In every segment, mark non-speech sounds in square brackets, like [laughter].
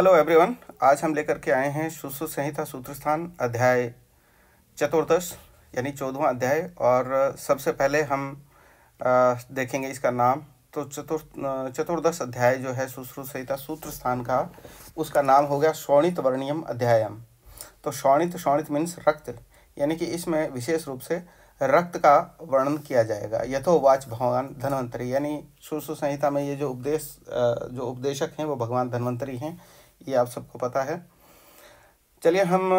hello everyone आज हम लेकर के आए हैं सुश्रु संहिता सूत्रस्थान अध्याय चतुर्दश यानी चौदवा अध्याय और सबसे पहले हम देखेंगे इसका नाम तो चतुर् चतुर्दश अध्याय जो है सुश्रु संहिता सूत्रस्थान का उसका नाम हो गया शौणित वर्णियम अध्यायम तो शौणित शौणित मीन्स रक्त यानी कि इसमें विशेष रूप से रक्त का वर्णन किया जाएगा यथोवाच तो भगवान धन्वंतरी यानी सुश्रु संहिता में ये जो उपदेश जो उपदेशक हैं वो भगवान धन्वंतरी हैं कि आप सबको पता है चलिए हम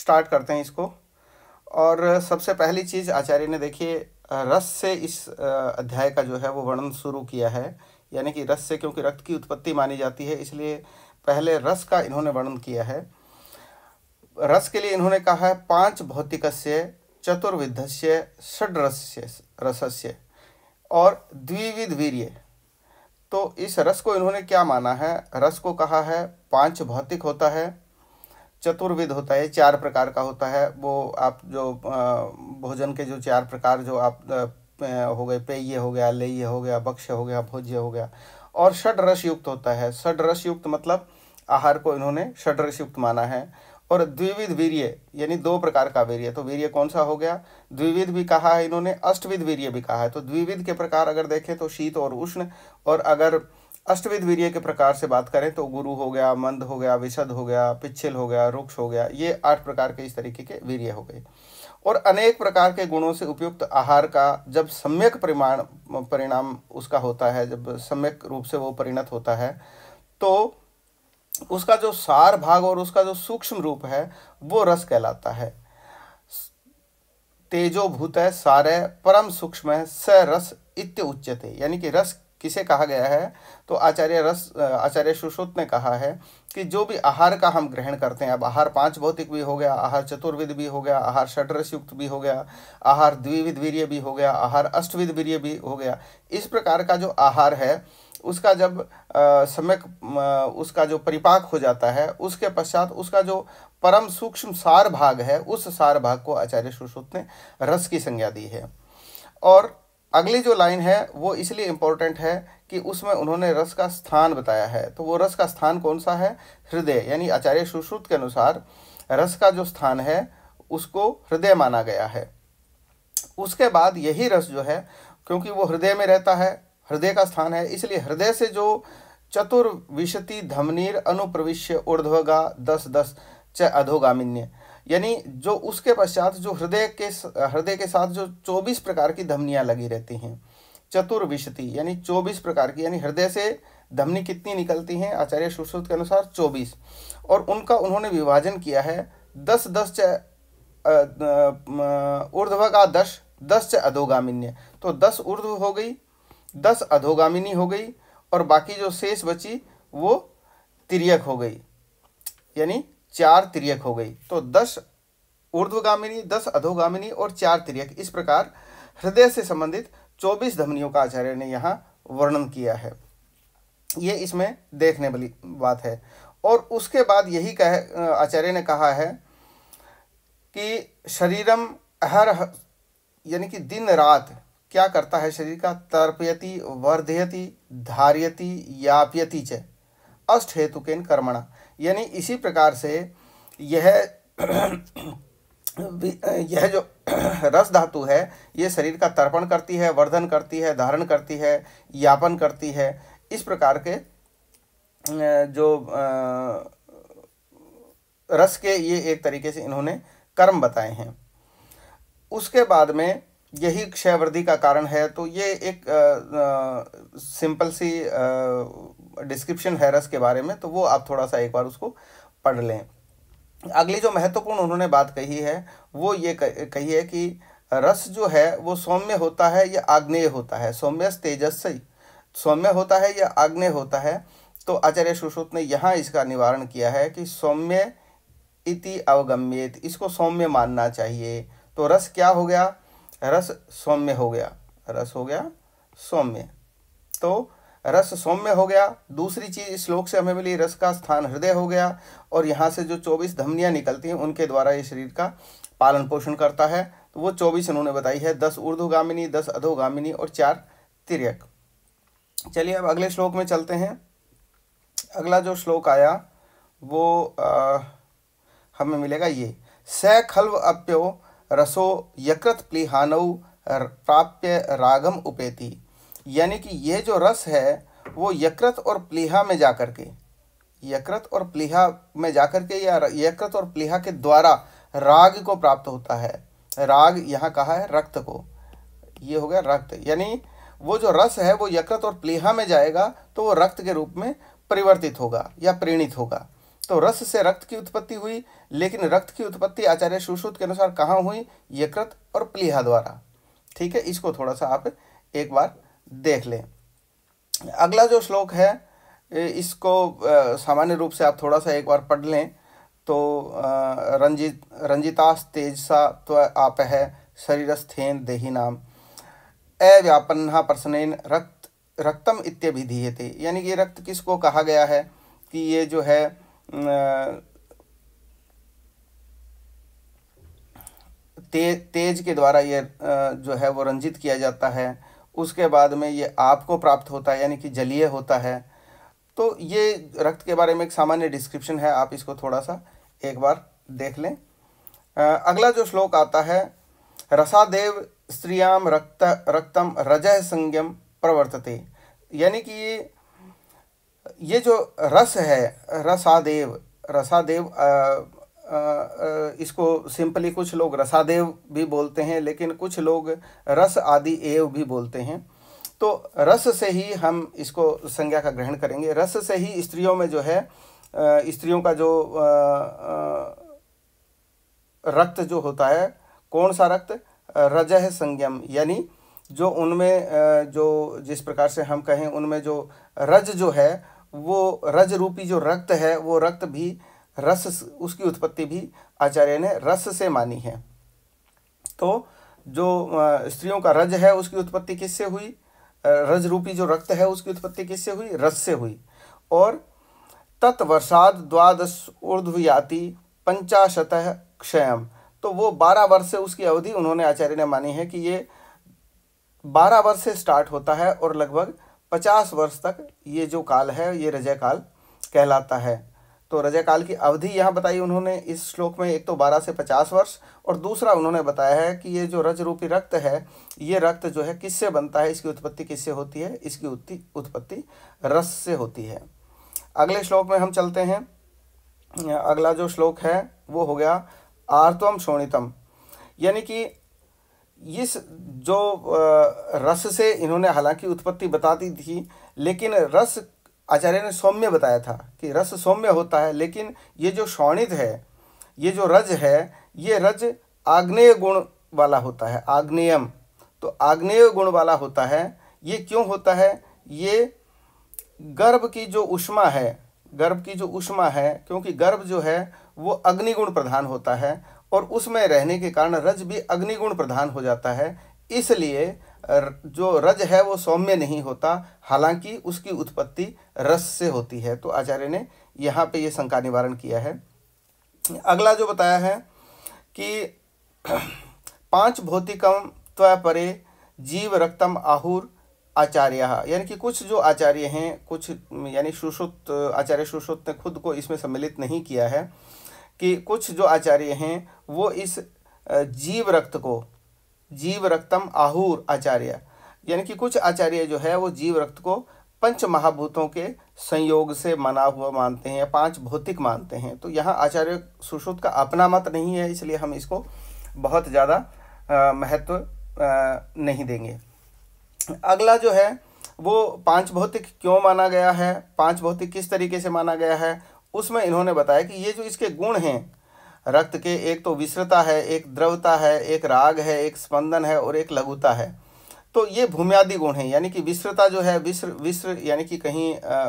स्टार्ट करते हैं इसको और सबसे पहली चीज़ आचार्य ने देखिए रस से इस अध्याय का जो है वो वर्णन शुरू किया है यानी कि रस से क्योंकि रक्त की उत्पत्ति मानी जाती है इसलिए पहले रस का इन्होंने वर्णन किया है रस के लिए इन्होंने कहा है पांच भौतिक से चतुर्विधस्य षड रस्य रसस्य और द्विविध वीर्य तो इस रस को इन्होंने क्या माना है रस को कहा है पांच भौतिक होता है चतुर्विध होता है चार प्रकार का होता है वो आप जो भोजन के जो चार प्रकार जो आप हो गए पेय हो गया लेय हो गया भक्ष्य हो गया भोज्य हो गया और षड रस युक्त होता है षड रस युक्त मतलब आहार को इन्होंने षड रस युक्त माना है और द्विविध वीर्य यानी दो प्रकार का वीर्य तो वीर्य कौन सा हो गया द्विविध भी कहा है इन्होंने अष्टविध वीर्य भी कहा है तो द्विविध के प्रकार अगर देखें तो शीत और उष्ण और अगर अष्टविध वीर्य के प्रकार से बात करें तो गुरु हो गया मंद हो गया विशद हो गया पिच्छिल हो गया रुक्ष हो गया ये आठ प्रकार के इस तरीके के वीर्य हो गए और अनेक प्रकार के गुणों से उपयुक्त आहार का जब सम्यक परिमाण परिणाम उसका होता है जब सम्यक रूप से वो परिणत होता है तो उसका जो सार भाग और उसका जो सूक्ष्म रूप है वो रस कहलाता है तेजो भूत है सारे परम सूक्ष्म है स रस इत्य उच्चते यानी कि रस किसे कहा गया है तो आचार्य रस आचार्य सुश्रुत ने कहा है कि जो भी आहार का हम ग्रहण करते हैं अब आहार पांच भौतिक भी हो गया आहार चतुर्विद भी हो गया आहार षडरस युक्त भी हो गया आहार द्विविध वीर्य भी हो गया आहार अष्टविध वीर्य भी हो गया इस प्रकार का जो आहार है उसका जब समय उसका जो परिपाक हो जाता है उसके पश्चात उसका जो परम सूक्ष्म सार भाग है उस सार भाग को आचार्य सुश्रुत ने रस की संज्ञा दी है और अगली जो लाइन है वो इसलिए इम्पोर्टेंट है कि उसमें उन्होंने रस का स्थान बताया है तो वो रस का स्थान कौन सा है हृदय यानी आचार्य सुश्रुत के अनुसार रस का जो स्थान है उसको हृदय माना गया है उसके बाद यही रस जो है क्योंकि वो हृदय में रहता है हृदय का स्थान है इसलिए हृदय से जो चतुर्विशति धमनीर अनुप्रविश्य ऊर्ध्वगा दस दस च अधोगामिन्य यानी जो उसके पश्चात जो हृदय के हृदय के साथ जो चौबीस प्रकार की धमनियाँ लगी रहती हैं चतुर्विशति यानी चौबीस प्रकार की यानी हृदय से धमनी कितनी निकलती हैं आचार्य सुश्रुत के अनुसार चौबीस और उनका उन्होंने विभाजन किया है दस दस च ऊर्धगा दस दस च अधोगामिन्य तो दस ऊर्ध हो गई दस अधोगामिनी हो गई और बाकी जो शेष बची वो तिरक हो गई यानी चार तिरक हो गई तो दस ऊर्ध्वगामिनी दस अधोगामिनी और चार तिरक इस प्रकार हृदय से संबंधित चौबीस धमनियों का आचार्य ने यहाँ वर्णन किया है ये इसमें देखने वाली बात है और उसके बाद यही कह आचार्य ने कहा है कि शरीरम हर यानी कि दिन रात क्या करता है शरीर का तर्पयति वर्धयति धार्यति याप्यति च अष्ट के कर्मणा यानी इसी प्रकार से यह [clears throat] यह जो [clears throat] रस धातु है यह शरीर का तर्पण करती है वर्धन करती है धारण करती है यापन करती है इस प्रकार के जो रस के ये एक तरीके से इन्होंने कर्म बताए हैं उसके बाद में यही क्षय वृद्धि का कारण है तो ये एक आ, आ, सिंपल सी डिस्क्रिप्शन है रस के बारे में तो वो आप थोड़ा सा एक बार उसको पढ़ लें अगली जो महत्वपूर्ण उन्होंने बात कही है वो ये कही है कि रस जो है वो सौम्य होता है या आग्नेय होता है सौम्य से सौम्य होता है या आग्नेय होता है तो आचार्य सुश्रुत ने यहाँ इसका निवारण किया है कि सौम्य इति अवगम्यत इसको सौम्य मानना चाहिए तो रस क्या हो गया रस सौम्य हो गया रस हो गया सौम्य तो रस सौम्य हो गया दूसरी चीज श्लोक से हमें मिली रस का स्थान हृदय हो गया और यहाँ से जो चौबीस धमनियाँ निकलती हैं उनके द्वारा ये शरीर का पालन पोषण करता है तो वो चौबीस उन्होंने बताई है दस ऊर्धुगामिनी दस अधोगामिनी और चार तिरक चलिए अब अगले श्लोक में चलते हैं अगला जो श्लोक आया वो आ, हमें मिलेगा ये स खल्व अप्यो रसो यकृत प्लीहानव प्राप्य रागम उपेति यानी कि यह जो रस है वो यकृत और प्लीहा में जाकर के यकृत और प्लीहा में जाकर के या यकृत और प्लीहा के द्वारा राग को प्राप्त होता है राग यहाँ कहा है रक्त को ये हो गया रक्त यानी वो जो रस है वो यकृत और प्लीहा में जाएगा तो वो रक्त के रूप में परिवर्तित होगा या प्रेणित होगा तो रस से रक्त की उत्पत्ति हुई लेकिन रक्त की उत्पत्ति आचार्य सुश्रुत के अनुसार कहाँ हुई यकृत और प्लीहा द्वारा ठीक है इसको थोड़ा सा आप एक बार देख लें अगला जो श्लोक है इसको सामान्य रूप से आप थोड़ा सा एक बार पढ़ लें तो रंजित रंजितास तेजसा तो आप है शरीरस्थेन देही नाम अव्यापन्ना प्रसनेन रक्त रक्तम थे यानी कि रक्त किसको कहा गया है कि ये जो है ते, तेज के द्वारा ये जो है वो रंजित किया जाता है उसके बाद में ये आपको प्राप्त होता है यानी कि जलीय होता है तो ये रक्त के बारे में एक सामान्य डिस्क्रिप्शन है आप इसको थोड़ा सा एक बार देख लें अगला जो श्लोक आता है रसादेव स्त्रियाम रक्त रक्तम रजह संज्ञम प्रवर्तते यानी कि ये ये जो रस है रसादेव रसादेव आ, आ, इसको सिंपली कुछ लोग रसादेव भी बोलते हैं लेकिन कुछ लोग रस आदि एव भी बोलते हैं तो रस से ही हम इसको संज्ञा का ग्रहण करेंगे रस से ही स्त्रियों में जो है स्त्रियों का जो रक्त जो होता है कौन सा रक्त रजह संज्ञम यानी जो उनमें जो जिस प्रकार से हम कहें उनमें जो रज जो है वो रज रूपी जो रक्त है वो रक्त भी रस उसकी उत्पत्ति भी आचार्य ने रस से मानी है तो जो स्त्रियों का रज है उसकी उत्पत्ति किससे हुई रज रूपी जो रक्त है उसकी उत्पत्ति किससे हुई रस से हुई और तत्वर्षाद द्वादश ऊर्ध्वयाति पंचाशत क्षयम तो वो बारह वर्ष से उसकी अवधि उन्होंने आचार्य ने मानी है कि ये बारह वर्ष से स्टार्ट होता है और लगभग पचास वर्ष तक ये जो काल है ये रजय काल कहलाता है तो रजय काल की अवधि यहाँ बताई उन्होंने इस श्लोक में एक तो बारह से पचास वर्ष और दूसरा उन्होंने बताया है कि ये जो रज रूपी रक्त है ये रक्त जो है किससे बनता है इसकी उत्पत्ति किससे होती है इसकी उत्पत्ति रस से होती है अगले श्लोक में हम चलते हैं अगला जो श्लोक है वो हो गया आर्तवम शोणितम यानी कि इस जो रस से इन्होंने हालांकि उत्पत्ति बता दी थी लेकिन रस आचार्य ने सौम्य बताया था कि रस सौम्य होता है लेकिन ये जो शौणित है ये जो रज है ये रज आग्नेय गुण वाला होता है आग्नेयम तो आग्नेय गुण वाला होता है ये क्यों होता है ये गर्भ की जो उष्मा है गर्भ की जो उष्मा है क्योंकि गर्भ जो है वो अग्निगुण प्रधान होता है और उसमें रहने के कारण रज भी अग्निगुण प्रधान हो जाता है इसलिए जो रज है वो सौम्य नहीं होता हालांकि उसकी उत्पत्ति रस से होती है तो आचार्य ने यहाँ पे ये शंका निवारण किया है अगला जो बताया है कि [clears throat] पांच भौतिकम त्व परे जीव रक्तम आहुर आचार्य यानी कि कुछ जो आचार्य हैं कुछ यानी सुश्रुत आचार्य सुश्रुत ने खुद को इसमें सम्मिलित नहीं किया है कि कुछ जो आचार्य हैं वो इस जीव रक्त को जीव रक्तम आहूर आचार्य यानी कि कुछ आचार्य जो है वो जीव रक्त को पंच महाभूतों के संयोग से मना हुआ मानते हैं पांच भौतिक मानते हैं तो यहाँ आचार्य सुश्रुत का अपना मत नहीं है इसलिए हम इसको बहुत ज़्यादा महत्व नहीं देंगे अगला जो है वो पांच भौतिक क्यों माना गया है पांच भौतिक किस तरीके से माना गया है उसमें इन्होंने बताया कि ये जो इसके गुण हैं रक्त के एक तो विश्रता है एक द्रवता है एक राग है एक स्पंदन है और एक लघुता है तो ये भूम्यादि गुण हैं यानी कि विश्रता जो है विश्र विश्र यानी कि कहीं आ,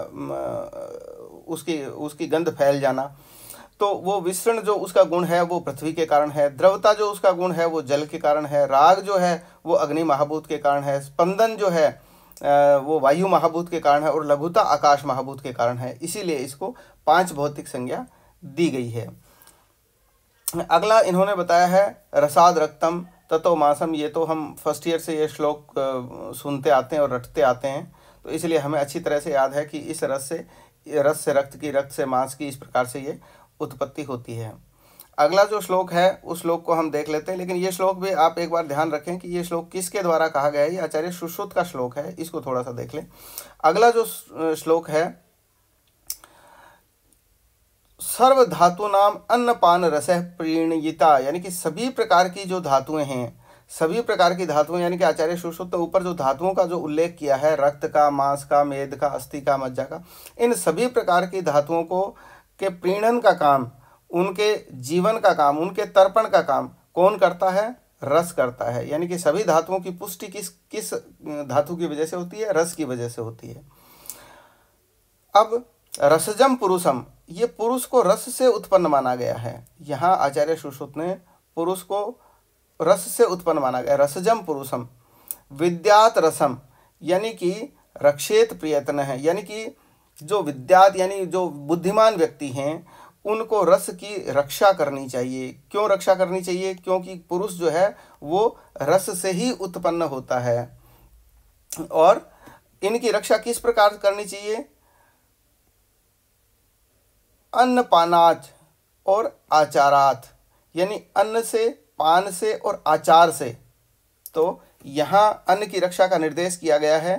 उसकी उसकी गंध फैल जाना तो वो विश्रण जो उसका गुण है वो पृथ्वी के कारण है द्रवता जो उसका गुण है वो जल के कारण है राग जो है वो अग्नि महाभूत के कारण है स्पंदन जो है वो वायु महाभूत के कारण है और लघुता आकाश महाभूत के कारण है इसीलिए इसको पांच भौतिक संज्ञा दी गई है अगला इन्होंने बताया है रसाद रक्तम तत्व मासम ये तो हम फर्स्ट ईयर से ये श्लोक सुनते आते हैं और रटते आते हैं तो इसलिए हमें अच्छी तरह से याद है कि इस रस से रस से रक्त की रक्त से मांस की इस प्रकार से ये उत्पत्ति होती है अगला जो श्लोक है उस श्लोक को हम देख लेते हैं लेकिन ये श्लोक भी आप एक बार ध्यान रखें कि ये श्लोक किसके द्वारा कहा गया है ये आचार्य सुश्रुत का श्लोक है इसको थोड़ा सा देख लें अगला जो श्लोक है सर्व धातु नाम अन्नपान रस प्रीणयिता यानी कि सभी प्रकार की जो धातुएं हैं सभी प्रकार की धातुएं यानी कि आचार्य सुश्रुत तो ऊपर जो धातुओं का जो उल्लेख किया है रक्त का मांस का मेद का अस्थि का मज्जा का इन सभी प्रकार की धातुओं को के प्रीणन का काम उनके जीवन का काम उनके तर्पण का काम कौन करता है रस करता है यानी कि सभी धातुओं की पुष्टि किस किस धातु की वजह से होती है रस की वजह से होती है अब रसजम पुरुषम ये पुरुष को रस से उत्पन्न माना गया है यहाँ आचार्य सुश्रुत ने पुरुष को रस से उत्पन्न माना गया रसजम पुरुषम विद्यात रसम यानी कि रक्षेत प्रयत्न है यानी कि जो विद्यात यानी जो बुद्धिमान व्यक्ति हैं उनको रस की रक्षा करनी चाहिए क्यों रक्षा करनी चाहिए क्योंकि पुरुष जो है वो रस से ही उत्पन्न होता है और इनकी रक्षा किस प्रकार करनी चाहिए अन्नपानाच और आचारात यानी अन्न से पान से और आचार से तो यहाँ अन्न की रक्षा का निर्देश किया गया है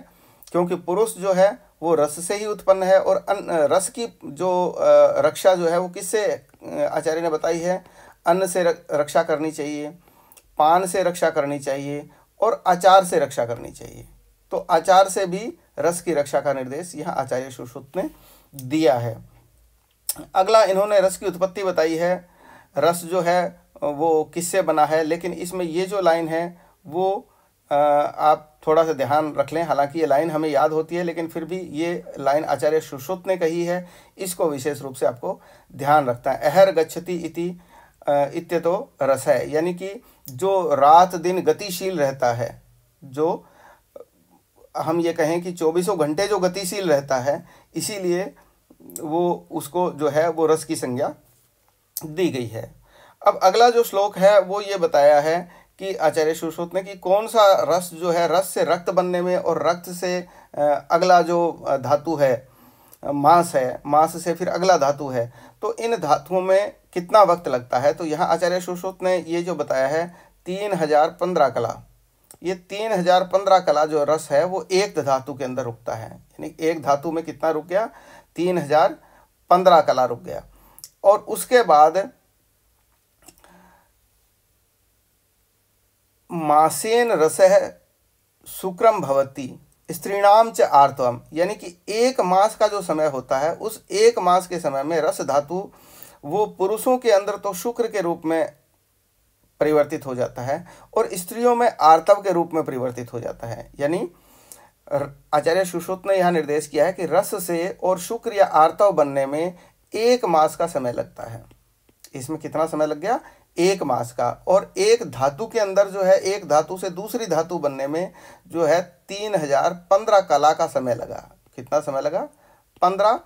क्योंकि पुरुष जो है वो रस से ही उत्पन्न है और अन्न रस की जो रक्षा जो है वो किससे आचार्य ने बताई है अन्न से रक्षा करनी चाहिए पान से रक्षा करनी चाहिए और आचार से रक्षा करनी चाहिए तो आचार से भी रस की रक्षा का निर्देश यहाँ आचार्य सुश्रुत ने दिया है अगला इन्होंने रस की उत्पत्ति बताई है रस जो है वो किससे बना है लेकिन इसमें ये जो लाइन है वो आप थोड़ा सा ध्यान रख लें हालांकि ये लाइन हमें याद होती है लेकिन फिर भी ये लाइन आचार्य सुश्रुत ने कही है इसको विशेष रूप से आपको ध्यान रखता है अहर गच्छति इति इत्य तो रस है यानी कि जो रात दिन गतिशील रहता है जो हम ये कहें कि चौबीसों घंटे जो गतिशील रहता है इसीलिए वो उसको जो है वो रस की संज्ञा दी गई है अब अगला जो श्लोक है वो ये बताया है कि आचार्य सुश्रुत ने कि कौन सा रस जो है रस से रक्त बनने में और रक्त से अगला जो धातु है मांस है मांस से फिर अगला धातु है तो इन धातुओं में कितना वक्त लगता है तो यहाँ आचार्य सुरश्रोत ने ये जो बताया है तीन हजार पंद्रह कला ये तीन हजार पंद्रह कला जो रस है वो एक धातु के अंदर रुकता है यानी एक धातु में कितना रुक गया तीन हजार पंद्रह कला रुक गया और उसके बाद मासेन रस शुक्रम भवती स्त्रीणाम च आर्तवम यानी कि एक मास का जो समय होता है उस एक मास के समय में रस धातु वो पुरुषों के अंदर तो शुक्र के रूप में परिवर्तित हो जाता है और स्त्रियों में आर्तव के रूप में परिवर्तित हो जाता है यानी आचार्य सुश्रुत ने यह निर्देश किया है कि रस से और शुक्र या आर्तव बनने में एक मास का समय लगता है इसमें कितना समय लग गया एक मास का और एक धातु के अंदर जो है एक धातु से दूसरी धातु बनने में जो है तीन हजार पंद्रह कला का समय लगा कितना समय लगा पंद्रह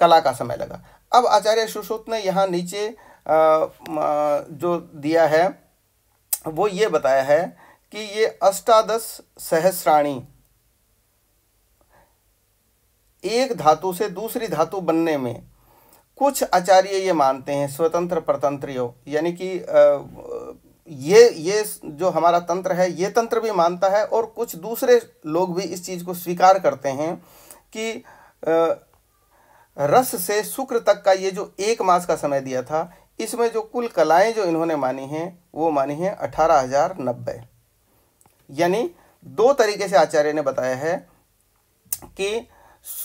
कला का समय लगा अब आचार्य सुश्रुत ने यहाँ नीचे जो दिया है वो ये बताया है कि ये अष्टादश सहस्राणी एक धातु से दूसरी धातु बनने में कुछ आचार्य ये मानते हैं स्वतंत्र प्रतंत्र यानी कि ये ये जो हमारा तंत्र है ये तंत्र भी मानता है और कुछ दूसरे लोग भी इस चीज़ को स्वीकार करते हैं कि रस से शुक्र तक का ये जो एक मास का समय दिया था इसमें जो कुल कलाएं जो इन्होंने मानी हैं वो मानी हैं अठारह हजार नब्बे यानी दो तरीके से आचार्य ने बताया है कि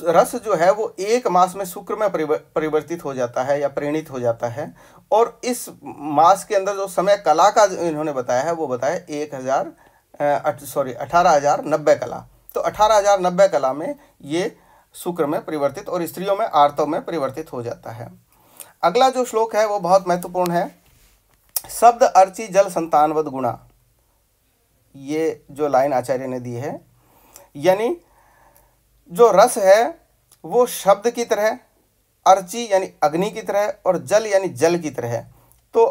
रस जो है वो एक मास में शुक्र में परिवर्तित हो जाता है या परिणित हो जाता है और इस मास के अंदर जो समय कला का इन्होंने बताया है वो बताया एक हज़ार सॉरी अठारह हज़ार नब्बे कला तो अठारह हज़ार नब्बे कला में ये शुक्र में परिवर्तित और स्त्रियों में आर्तव में परिवर्तित हो जाता है अगला जो श्लोक है वो बहुत महत्वपूर्ण है शब्द अर्ची जल संतानवद गुणा ये जो लाइन आचार्य ने दी है यानी जो रस है वो शब्द की तरह अर्ची यानी अग्नि की तरह और जल यानी जल की तरह तो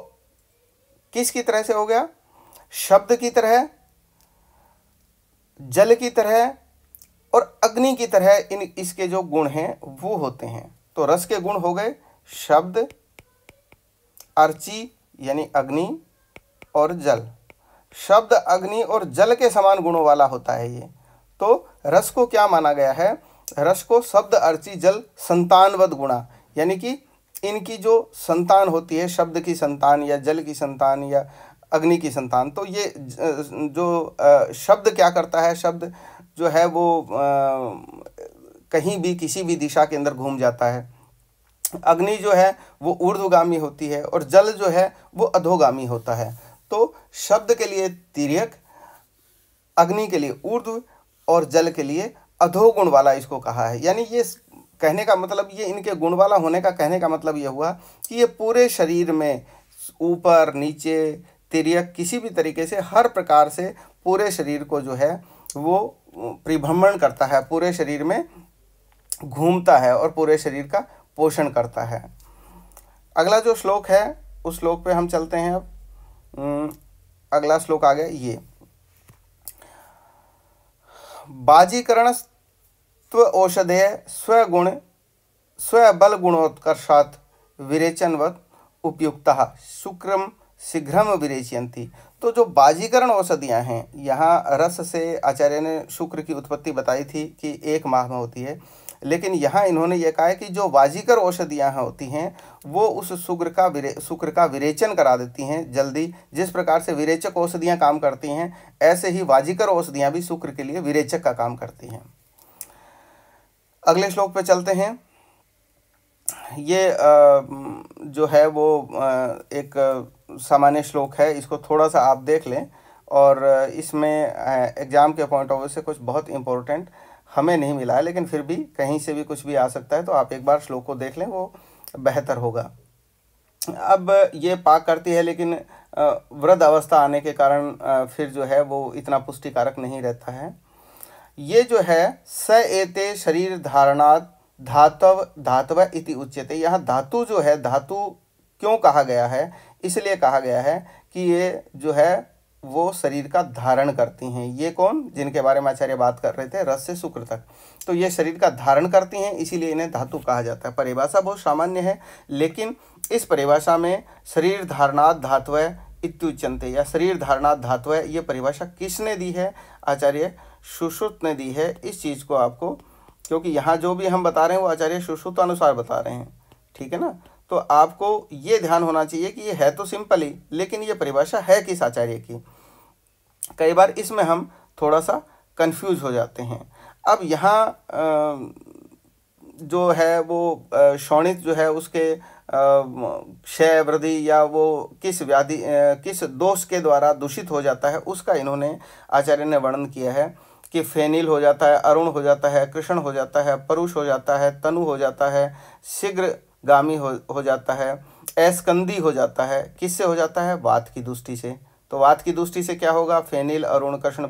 किस की तरह से हो गया शब्द की तरह जल की तरह और अग्नि की तरह इन इसके जो गुण हैं वो होते हैं तो रस के गुण हो गए शब्द अर्ची यानी अग्नि और जल शब्द अग्नि और जल के समान गुणों वाला होता है ये तो रस को क्या माना गया है रस को शब्द अर्ची जल संतानवद गुणा यानी कि इनकी जो संतान होती है शब्द की संतान या जल की संतान या अग्नि की संतान तो ये जो शब्द क्या करता है शब्द जो है वो कहीं भी किसी भी दिशा के अंदर घूम जाता है अग्नि जो है वो ऊर्ध्वगामी होती है और जल जो है वो अधोगामी होता है तो शब्द के लिए तिरक अग्नि के लिए ऊर्ध्व और जल के लिए अधोगुण वाला इसको कहा है यानी ये कहने का मतलब ये इनके गुण वाला होने का कहने का मतलब ये हुआ कि ये पूरे शरीर में ऊपर नीचे तिरक किसी भी तरीके से हर प्रकार से पूरे शरीर को जो है वो परिभ्रमण करता है पूरे शरीर में घूमता है और पूरे शरीर का पोषण करता है अगला जो श्लोक है उस श्लोक पे हम चलते हैं अब अगला श्लोक आ गया ये स्व औषधे स्वगुण स्वबल गुणोत्कर्षात् विरेचनवत उपयुक्त शुक्रम शीघ्रम विरेचयंती तो जो बाजीकरण औषधियाँ हैं यहाँ रस से आचार्य ने शुक्र की उत्पत्ति बताई थी कि एक माह में होती है लेकिन यहाँ इन्होंने ये कहा है कि जो वाजिकर औषधियाँ होती हैं वो उस शुक्र का विरे शुक्र का विरेचन करा देती हैं जल्दी जिस प्रकार से विरेचक औषधियाँ काम करती हैं ऐसे ही वाजीकर औषधियाँ भी शुक्र के लिए विरेचक का काम करती हैं अगले श्लोक पे चलते हैं ये जो है वो एक सामान्य श्लोक है इसको थोड़ा सा आप देख लें और इसमें एग्ज़ाम के पॉइंट ऑफ व्यू से कुछ बहुत इम्पोर्टेंट हमें नहीं मिला है लेकिन फिर भी कहीं से भी कुछ भी आ सकता है तो आप एक बार श्लोक को देख लें वो बेहतर होगा अब ये पाक करती है लेकिन वृद्ध अवस्था आने के कारण फिर जो है वो इतना पुष्टिकारक नहीं रहता है ये जो है स एते शरीर धारणा धातव धातव इति उच्यते यहाँ धातु जो है धातु क्यों कहा गया है इसलिए कहा गया है कि ये जो है वो शरीर का धारण करती हैं ये कौन जिनके बारे में आचार्य बात कर रहे थे रस से शुक्र तक तो ये शरीर का धारण करती हैं इसीलिए इन्हें धातु कहा जाता है परिभाषा बहुत सामान्य है लेकिन इस परिभाषा में शरीर धारणात् धातु इत्युचनते या शरीर धारणा धातु ये परिभाषा किसने दी है आचार्य सुश्रुत ने दी है इस चीज़ को आपको क्योंकि यहाँ जो भी हम बता रहे हैं वो आचार्य सुश्रुत अनुसार बता रहे हैं ठीक है ना तो आपको ये ध्यान होना चाहिए कि ये है तो सिंपल ही लेकिन ये परिभाषा है किस आचार्य की कई बार इसमें हम थोड़ा सा कंफ्यूज हो जाते हैं अब यहाँ जो है वो शौणित जो है उसके क्षय वृद्धि या वो किस व्याधि किस दोष के द्वारा दूषित हो जाता है उसका इन्होंने आचार्य ने वर्णन किया है कि फेनिल हो जाता है अरुण हो जाता है कृष्ण हो जाता है परुष हो जाता है तनु हो जाता है शीघ्र गामी हो हो जाता है ऐसकंदी हो जाता है किससे हो जाता है वात की दृष्टि से तो वात की दृष्टि से क्या होगा फेनिल अरुण कृष्ण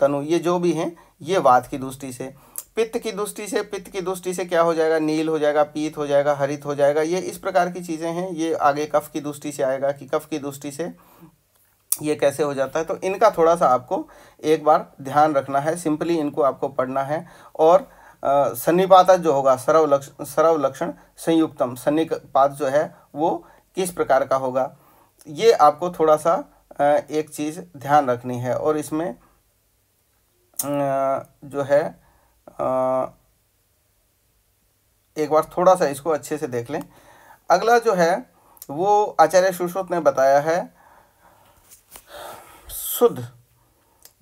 तनु ये जो भी हैं ये वात की दृष्टि से पित्त की दृष्टि से पित्त की दृष्टि से क्या हो जाएगा नील हो जाएगा पीत हो जाएगा हरित हो जाएगा ये इस प्रकार की चीज़ें हैं ये आगे कफ की दृष्टि से आएगा कि कफ की दृष्टि से ये कैसे हो जाता है तो इनका थोड़ा सा आपको एक बार ध्यान रखना है सिंपली इनको आपको पढ़ना है और सन्निपाता जो होगा सर्व लक्षण सर्व लक्षण संयुक्तम सन्निपात जो है वो किस प्रकार का होगा ये आपको थोड़ा सा एक चीज़ ध्यान रखनी है और इसमें जो है एक बार थोड़ा सा इसको अच्छे से देख लें अगला जो है वो आचार्य सुश्रुत ने बताया है शुद्ध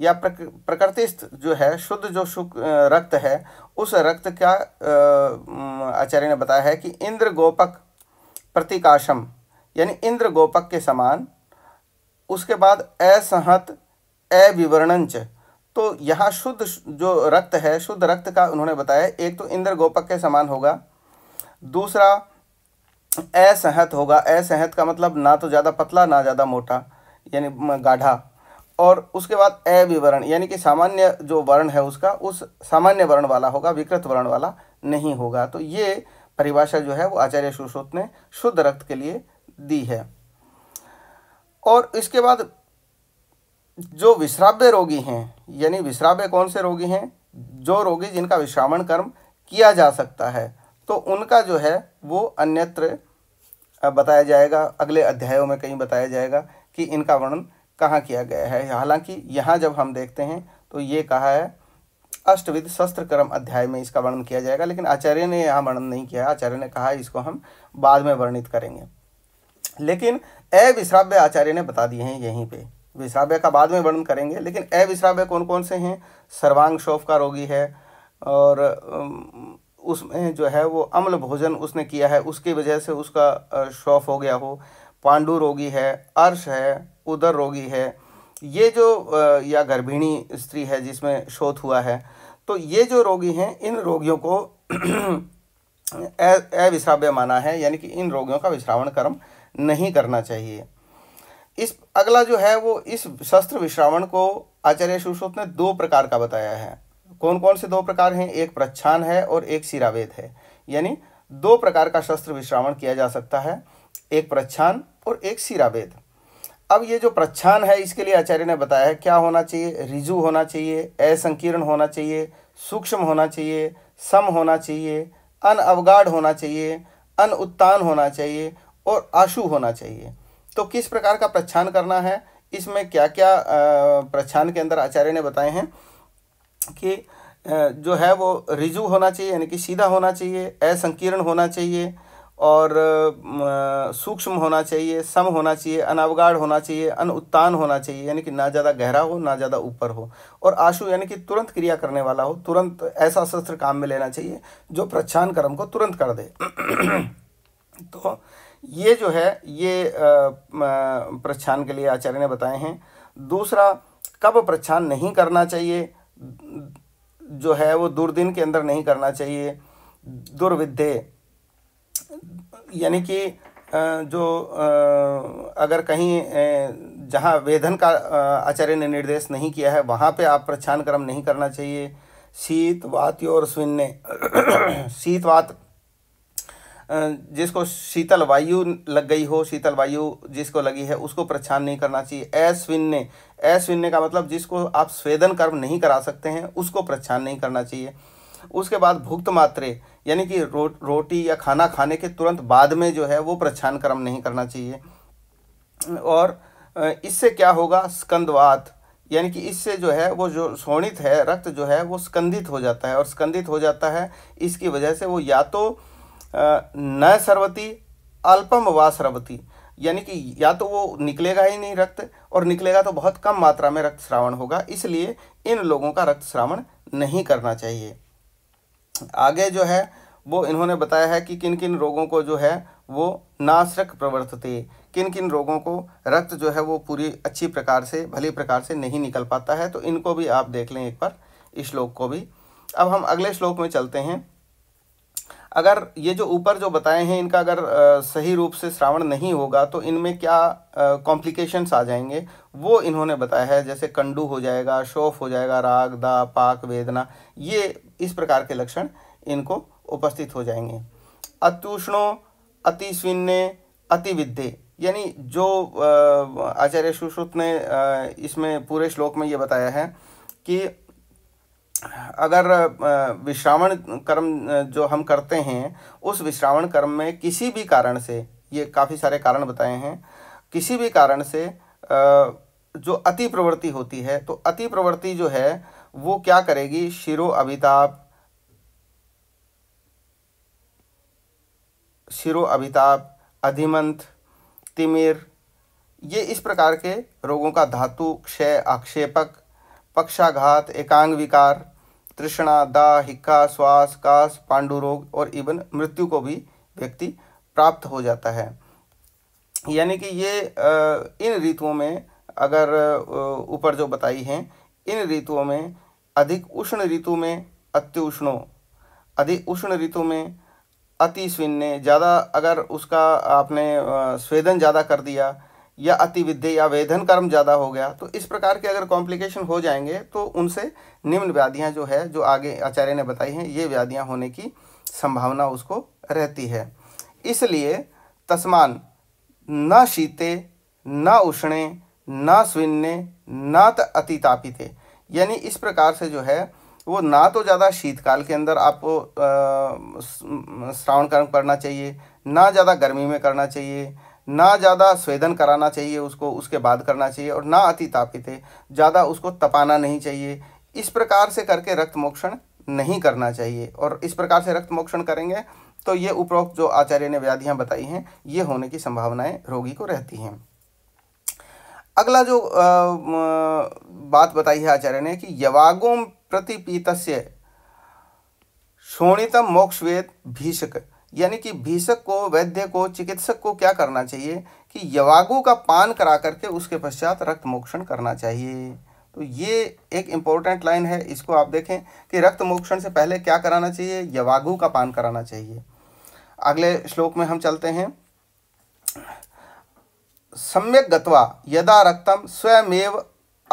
या प्रकृतिस्थ जो है शुद्ध जो शुक रक्त है उस रक्त का आचार्य ने बताया है कि इंद्र गोपक प्रतिकाशम यानी इंद्र गोपक के समान उसके बाद असहत अविवर्णंच तो यहाँ शुद्ध जो रक्त है शुद्ध रक्त का उन्होंने बताया एक तो इंद्र गोपक के समान होगा दूसरा असहत होगा असहत का मतलब ना तो ज़्यादा पतला ना ज़्यादा मोटा यानी गाढ़ा और उसके बाद अविवरण यानी कि सामान्य जो वर्ण है उसका उस सामान्य वर्ण वाला होगा विकृत वर्ण वाला नहीं होगा तो ये परिभाषा जो है वो आचार्य सुश्रुत ने शुद्ध रक्त के लिए दी है और इसके बाद जो विश्राव्य रोगी हैं यानी विश्राव्य कौन से रोगी हैं जो रोगी जिनका विश्रावण कर्म किया जा सकता है तो उनका जो है वो अन्यत्र बताया जाएगा अगले अध्यायों में कहीं बताया जाएगा कि इनका वर्णन कहाँ किया गया है हालांकि यहाँ जब हम देखते हैं तो ये कहा है अष्टविध शस्त्र कर्म अध्याय में इसका वर्णन किया जाएगा लेकिन आचार्य ने यहाँ वर्णन नहीं किया आचार्य ने कहा इसको हम बाद में वर्णित करेंगे लेकिन अविश्राव्य आचार्य ने बता दिए हैं यहीं पे विश्राव्य का बाद में वर्णन करेंगे लेकिन अविश्राव्य कौन कौन से हैं सर्वांग शोफ का रोगी है और उसमें जो है वो अम्ल भोजन उसने किया है उसकी वजह से उसका शौफ हो गया हो पांडु रोगी है अर्श है उदर रोगी है ये जो या गर्भिणी स्त्री है जिसमें शोध हुआ है तो ये जो रोगी हैं इन रोगियों को [clears throat] अविश्राव्य माना है यानी कि इन रोगियों का विश्रावण कर्म नहीं करना चाहिए इस अगला जो है वो इस शस्त्र विश्रावण को आचार्य सुश्रोत ने दो प्रकार का बताया है कौन कौन से दो प्रकार हैं एक प्रच्छान है और एक सिरावेद है यानी दो प्रकार का शस्त्र विश्रावण किया जा सकता है एक प्रच्छान और एक सिरावेद अब ये जो प्रच्छान है इसके लिए आचार्य ने बताया है क्या होना चाहिए रिजु होना चाहिए असंकीर्ण होना चाहिए सूक्ष्म होना चाहिए सम होना चाहिए अन अवगाढ़ होना चाहिए अन उत्तान होना चाहिए और आशु होना चाहिए तो किस प्रकार का प्रच्छान करना है इसमें क्या क्या प्रच्छान के अंदर आचार्य ने बताए हैं कि जो है वो रिजु होना चाहिए यानी कि सीधा होना चाहिए असंकीर्ण होना चाहिए और सूक्ष्म होना चाहिए सम होना चाहिए अनावगाढ़ होना चाहिए अनुत्तान होना चाहिए यानी कि ना ज़्यादा गहरा हो ना ज़्यादा ऊपर हो और आशु यानी कि तुरंत क्रिया करने वाला हो तुरंत ऐसा शस्त्र काम में लेना चाहिए जो प्रच्छान कर्म को तुरंत कर दे [clears throat] तो ये जो है ये प्रच्छान के लिए आचार्य ने बताए हैं दूसरा कब प्रच्छान नहीं करना चाहिए जो है वो दुर्दिन के अंदर नहीं करना चाहिए दुर्विद्य यानी कि जो अगर कहीं जहाँ वेधन का आचार्य ने निर्देश नहीं किया है वहाँ पे आप प्रच्छान क्रम नहीं करना चाहिए शीतवात और शीत शीतवात [coughs] जिसको शीतल वायु लग गई हो शीतल वायु जिसको लगी है उसको प्रच्छान नहीं करना चाहिए अश्विन्य अश्विन्य का मतलब जिसको आप स्वेदन कर्म नहीं करा सकते हैं उसको प्रच्छान नहीं करना चाहिए उसके बाद भुक्त मात्रे यानी कि रो रोटी या खाना खाने के तुरंत बाद में जो है वो प्रच्छान क्रम नहीं करना चाहिए और इससे क्या होगा स्कंदवात यानी कि इससे जो है वो जो शोणित है रक्त जो है वो स्कंदित हो जाता है और स्कंदित हो जाता है इसकी वजह से वो या तो न सर्वती अल्पम वा सर्वती यानी कि या तो वो निकलेगा ही नहीं रक्त और निकलेगा तो बहुत कम मात्रा में रक्त श्रावण होगा इसलिए इन लोगों का रक्त श्रावण नहीं करना चाहिए आगे जो है वो इन्होंने बताया है कि किन किन रोगों को जो है वो नासरक प्रवर्तते किन किन रोगों को रक्त जो है वो पूरी अच्छी प्रकार से भली प्रकार से नहीं निकल पाता है तो इनको भी आप देख लें एक बार इस श्लोक को भी अब हम अगले श्लोक में चलते हैं अगर ये जो ऊपर जो बताए हैं इनका अगर सही रूप से श्रावण नहीं होगा तो इनमें क्या कॉम्प्लिकेशंस आ जाएंगे वो इन्होंने बताया है जैसे कंडू हो जाएगा शोफ हो जाएगा राग दा पाक वेदना ये इस प्रकार के लक्षण इनको उपस्थित हो जाएंगे अत्युष्णो अतिस्विन्य अतिविद्य यानी जो आचार्य सुश्रुत ने इसमें पूरे श्लोक में ये बताया है कि अगर विश्रावण कर्म जो हम करते हैं उस विश्रावण कर्म में किसी भी कारण से ये काफ़ी सारे कारण बताए हैं किसी भी कारण से जो अति प्रवृत्ति होती है तो अति प्रवृत्ति जो है वो क्या करेगी शिरो अभिताभ शिरो अभिताप अधिमंत तिमिर ये इस प्रकार के रोगों का धातु क्षय आक्षेपक पक्षाघात एकांग विकार तृष्णा दाह हिक्का श्वास कास पांडु रोग और इवन मृत्यु को भी व्यक्ति प्राप्त हो जाता है यानी कि ये इन ऋतुओं में अगर ऊपर जो बताई हैं इन ऋतुओं में अधिक उष्ण ऋतु में अत्युष्णो अधिक उष्ण ऋतु में अति स्विन्य ज़्यादा अगर उसका आपने स्वेदन ज़्यादा कर दिया या अति विद्य या वेधन कर्म ज़्यादा हो गया तो इस प्रकार के अगर कॉम्प्लिकेशन हो जाएंगे तो उनसे निम्न व्याधियाँ जो है जो आगे आचार्य ने बताई हैं ये व्याधियाँ होने की संभावना उसको रहती है इसलिए तस्मान न शीते न उष्णे न स्विन्ने न अतितापिते यानी इस प्रकार से जो है वो ना तो ज़्यादा शीतकाल के अंदर आपको श्रावण कर्म करना चाहिए ना ज़्यादा गर्मी में करना चाहिए ना ज़्यादा स्वेदन कराना चाहिए उसको उसके बाद करना चाहिए और ना अति तापित है ज़्यादा उसको तपाना नहीं चाहिए इस प्रकार से करके रक्त मोक्षण नहीं करना चाहिए और इस प्रकार से रक्त मोक्षण करेंगे तो ये उपरोक्त जो आचार्य ने व्याधियाँ बताई हैं ये होने की संभावनाएँ रोगी को रहती हैं अगला जो बात बताई है आचार्य ने कि यवागोम प्रतिपीत शोणितम मोक्षवेद भीषक यानी कि भीषक को वैद्य को चिकित्सक को क्या करना चाहिए कि यवागु का पान करा करके उसके पश्चात रक्त मोक्षण करना चाहिए तो ये एक इम्पोर्टेंट लाइन है इसको आप देखें कि रक्त मोक्षण से पहले क्या कराना चाहिए यवागु का पान कराना चाहिए अगले श्लोक में हम चलते हैं सम्यक गत्वा यदा रक्तं स्वयमेव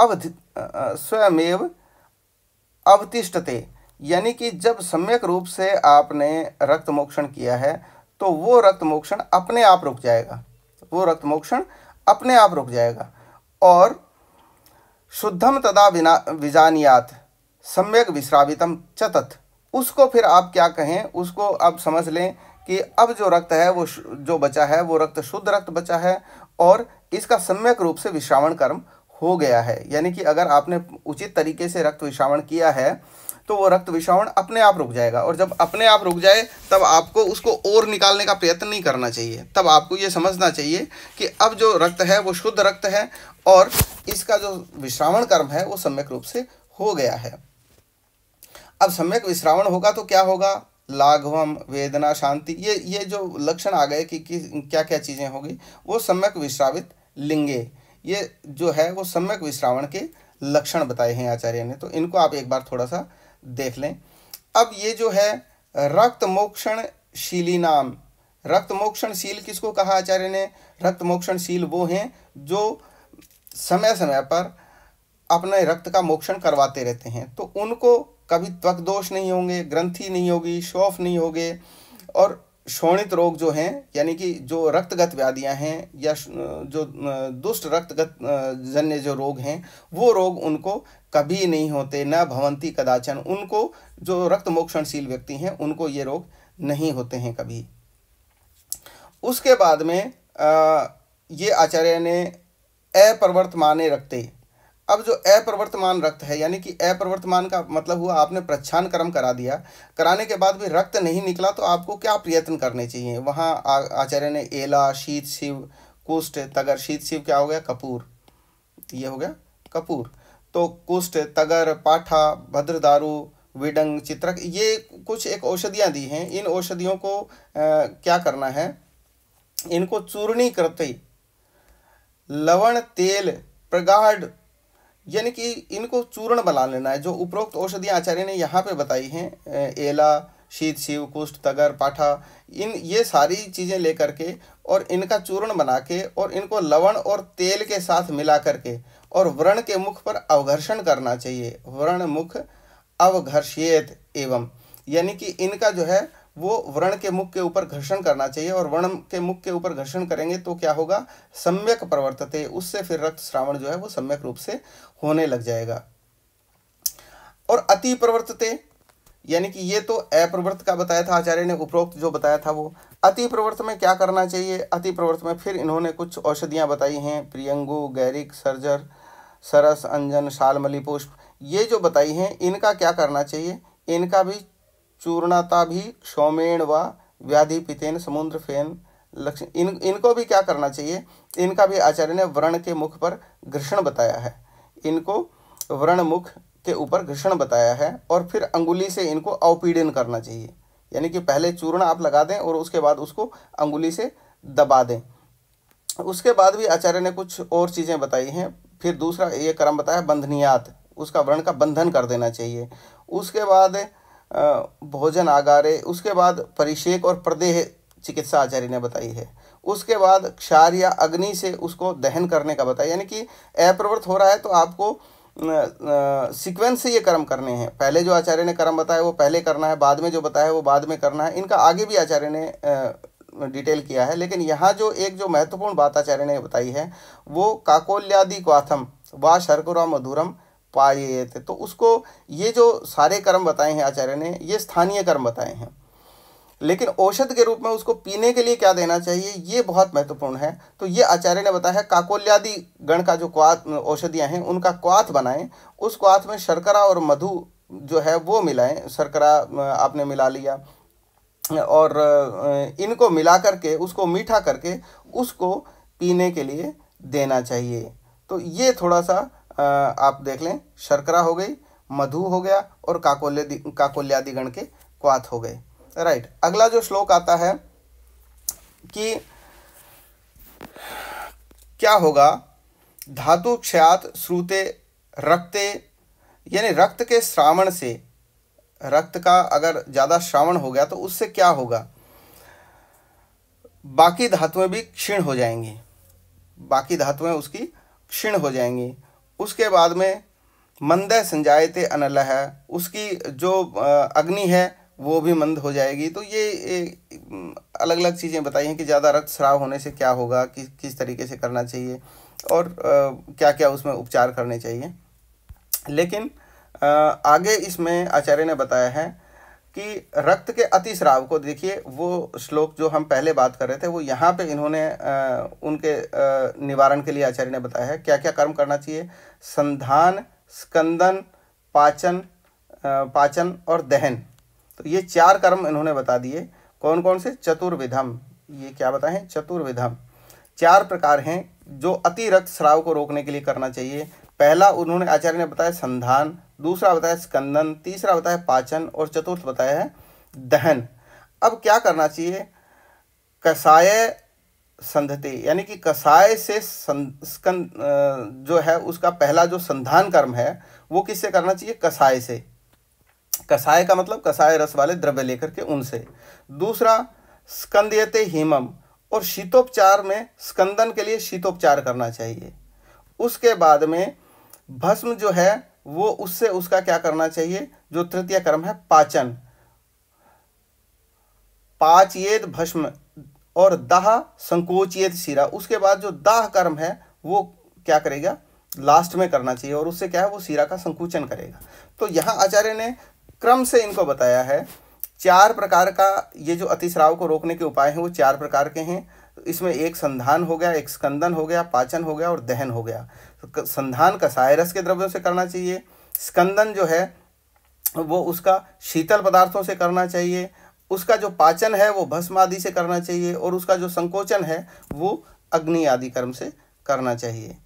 अवधि स्वयमेव अवतिष्ठते यानी कि जब सम्यक रूप से आपने रक्त मोक्षण किया है तो वो रक्त मोक्षण अपने आप रुक जाएगा वो रक्त मोक्षण अपने आप रुक जाएगा और शुद्धम तदा विना विजानियात सम्यक विश्रावितम चतत उसको फिर आप क्या कहें उसको अब समझ लें कि अब जो रक्त है वो जो बचा है वो रक्त शुद्ध रक्त बचा है और इसका सम्यक रूप से विश्रावण कर्म हो गया है यानी कि अगर आपने उचित तरीके से रक्त विश्रावण किया है तो वो रक्त विश्रावण अपने आप रुक जाएगा और जब अपने आप रुक जाए तब आपको उसको और निकालने का प्रयत्न नहीं करना चाहिए तब आपको ये समझना चाहिए कि अब जो रक्त है वो शुद्ध रक्त है और इसका जो विश्रावण कर्म है वो सम्यक रूप से हो गया है अब सम्यक विश्रावण होगा तो क्या होगा लाघवम वेदना शांति ये ये जो लक्षण आ गए कि, कि क्या क्या चीज़ें होगी वो सम्यक विश्रावित लिंगे ये जो है वो सम्यक विश्रावण के लक्षण बताए हैं आचार्य ने तो इनको आप एक बार थोड़ा सा देख लें अब ये जो है रक्त मोक्षण शीली नाम रक्त मोक्षण शील किसको कहा आचार्य ने रक्त मोक्षण शील वो हैं जो समय समय पर अपने रक्त का मोक्षण करवाते रहते हैं तो उनको कभी त्वक दोष नहीं होंगे ग्रंथि नहीं होगी शौफ नहीं होगे और शोणित रोग जो हैं यानी कि जो रक्तगत व्याधियां हैं या जो दुष्ट रक्तगत जन्य जो रोग हैं वो रोग उनको कभी नहीं होते न भवंती कदाचन उनको जो रक्त मोक्षणशील व्यक्ति हैं उनको ये रोग नहीं होते हैं कभी उसके बाद में आ, ये आचार्य ने अप्रवर्तमाने रखते अब जो अप्रवर्तमान रक्त है यानी कि अप्रवर्तमान का मतलब हुआ आपने प्रच्छान कर्म करा दिया कराने के बाद भी रक्त नहीं निकला तो आपको क्या प्रयत्न करने चाहिए वहाँ आचार्य ने एला शीत शिव कुष्ठ तगर शीत शिव क्या हो गया कपूर ये हो गया कपूर तो कुष्ठ तगर पाठा भद्रदारू विडंग चित्रक ये कुछ एक औषधियाँ दी हैं इन औषधियों को आ, क्या करना है इनको चूर्णी करते लवण तेल प्रगाढ़ यानी कि इनको चूर्ण बना लेना है जो उपरोक्त औषधियाँ आचार्य ने यहाँ पे बताई हैं एला शीत शिव कुष्ठ तगर पाठा इन ये सारी चीज़ें लेकर के और इनका चूर्ण बना के और इनको लवण और तेल के साथ मिला करके और व्रण के मुख पर अवघर्षण करना चाहिए व्रण मुख अवघर्षित एवं यानी कि इनका जो है वो वर्ण के मुख के ऊपर घर्षण करना चाहिए और वर्ण के मुख के ऊपर घर्षण करेंगे तो क्या होगा सम्यक प्रवर्तते उससे फिर रक्त श्रावण जो है वो सम्यक रूप से होने लग जाएगा और अति प्रवर्तते यानी कि ये तो अप्रवर्त का बताया था आचार्य ने उपरोक्त जो बताया था वो अति प्रवर्त में क्या करना चाहिए अति प्रवर्त में फिर इन्होंने कुछ औषधियाँ बताई हैं प्रियंगु गैरिक सर्जर सरस अंजन शालमली पुष्प ये जो बताई हैं इनका क्या करना चाहिए इनका भी चूर्णता भी क्षोमेण व पितेन समुद्र फेन लक्ष्मी इन इनको भी क्या करना चाहिए इनका भी आचार्य ने व्रण के मुख पर घृषण बताया है इनको व्रण मुख के ऊपर घर्षण बताया है और फिर अंगुली से इनको अवपीड़न करना चाहिए यानी कि पहले चूर्ण आप लगा दें और उसके बाद उसको अंगुली से दबा दें उसके बाद भी आचार्य ने कुछ और चीज़ें बताई हैं फिर दूसरा ये क्रम बताया बंधनियात उसका व्रण का बंधन कर देना चाहिए उसके बाद भोजन आगारे उसके बाद परिषेक और प्रदेह चिकित्सा आचार्य ने बताई है उसके बाद क्षार या अग्नि से उसको दहन करने का बताया यानी कि अप्रवृत्त हो रहा है तो आपको सीक्वेंस से ये कर्म करने हैं पहले जो आचार्य ने कर्म बताया वो पहले करना है बाद में जो बताया वो बाद में करना है इनका आगे भी आचार्य ने डिटेल किया है लेकिन यहाँ जो एक जो महत्वपूर्ण बात आचार्य ने बताई है वो काकोल्यादि क्वाथम वा शर्कुरा मधुरम पाए थे तो उसको ये जो सारे कर्म बताए हैं आचार्य ने ये स्थानीय कर्म बताए हैं लेकिन औषध के रूप में उसको पीने के लिए क्या देना चाहिए ये बहुत महत्वपूर्ण है तो ये आचार्य ने बताया काकोल्यादि गण का जो क्वाथ औषधियाँ हैं उनका क्वाथ बनाएं उस क्वाथ में शर्करा और मधु जो है वो मिलाएं शर्करा आपने मिला लिया और इनको मिला करके उसको मीठा करके उसको पीने के लिए देना चाहिए तो ये थोड़ा सा आप देख लें शर्करा हो गई मधु हो गया और काकोल्य काकोल्यादिगण के क्वाथ हो गए राइट अगला जो श्लोक आता है कि क्या होगा धातु क्षयात श्रुते रक्ते यानी रक्त के श्रावण से रक्त का अगर ज़्यादा श्रावण हो गया तो उससे क्या होगा बाकी धातुएं भी क्षीण हो जाएंगी बाकी धातुएं उसकी क्षीण हो जाएंगी उसके बाद में मंद संजायते अनलह उसकी जो अग्नि है वो भी मंद हो जाएगी तो ये अलग अलग चीज़ें बताई हैं कि ज़्यादा रक्त श्राव होने से क्या होगा किस किस तरीके से करना चाहिए और क्या क्या उसमें उपचार करने चाहिए लेकिन आगे इसमें आचार्य ने बताया है कि रक्त के अति श्राव को देखिए वो श्लोक जो हम पहले बात कर रहे थे वो यहाँ पे इन्होंने आ, उनके आ, निवारण के लिए आचार्य ने बताया है क्या क्या कर्म करना चाहिए संधान स्कंदन पाचन आ, पाचन और दहन तो ये चार कर्म इन्होंने बता दिए कौन कौन से चतुर्विधम ये क्या बताएं चतुर्विधम चार प्रकार हैं जो अति रक्त श्राव को रोकने के लिए करना चाहिए पहला उन्होंने आचार्य ने बताया संधान दूसरा बताया स्कंदन तीसरा बताया पाचन और चतुर्थ बताया है दहन अब क्या करना चाहिए कसाय संधति यानी कि कसाय से स्कंद जो है उसका पहला जो संधान कर्म है वो किससे करना चाहिए कसाय से कसाय का मतलब कसाय रस वाले द्रव्य लेकर के उनसे दूसरा स्कंदयते हिमम और शीतोपचार में स्कंदन के लिए शीतोपचार करना चाहिए उसके बाद में भस्म जो है वो उससे उसका क्या करना चाहिए जो तृतीय कर्म है पाचन पाच येद भस्म और दाह संकोच येद शिरा उसके बाद जो दाह कर्म है वो क्या करेगा लास्ट में करना चाहिए और उससे क्या है वो शिरा का संकुचन करेगा तो यहाँ आचार्य ने क्रम से इनको बताया है चार प्रकार का ये जो अतिश्राव को रोकने के उपाय हैं वो चार प्रकार के हैं इसमें एक संधान हो गया एक स्कंदन हो गया पाचन हो गया और दहन हो गया संधान का सायरस के द्रव्यों से करना चाहिए स्कंदन जो है वो उसका शीतल पदार्थों से करना चाहिए उसका जो पाचन है वो भस्म आदि से करना चाहिए और उसका जो संकोचन है वो अग्नि आदि कर्म से करना चाहिए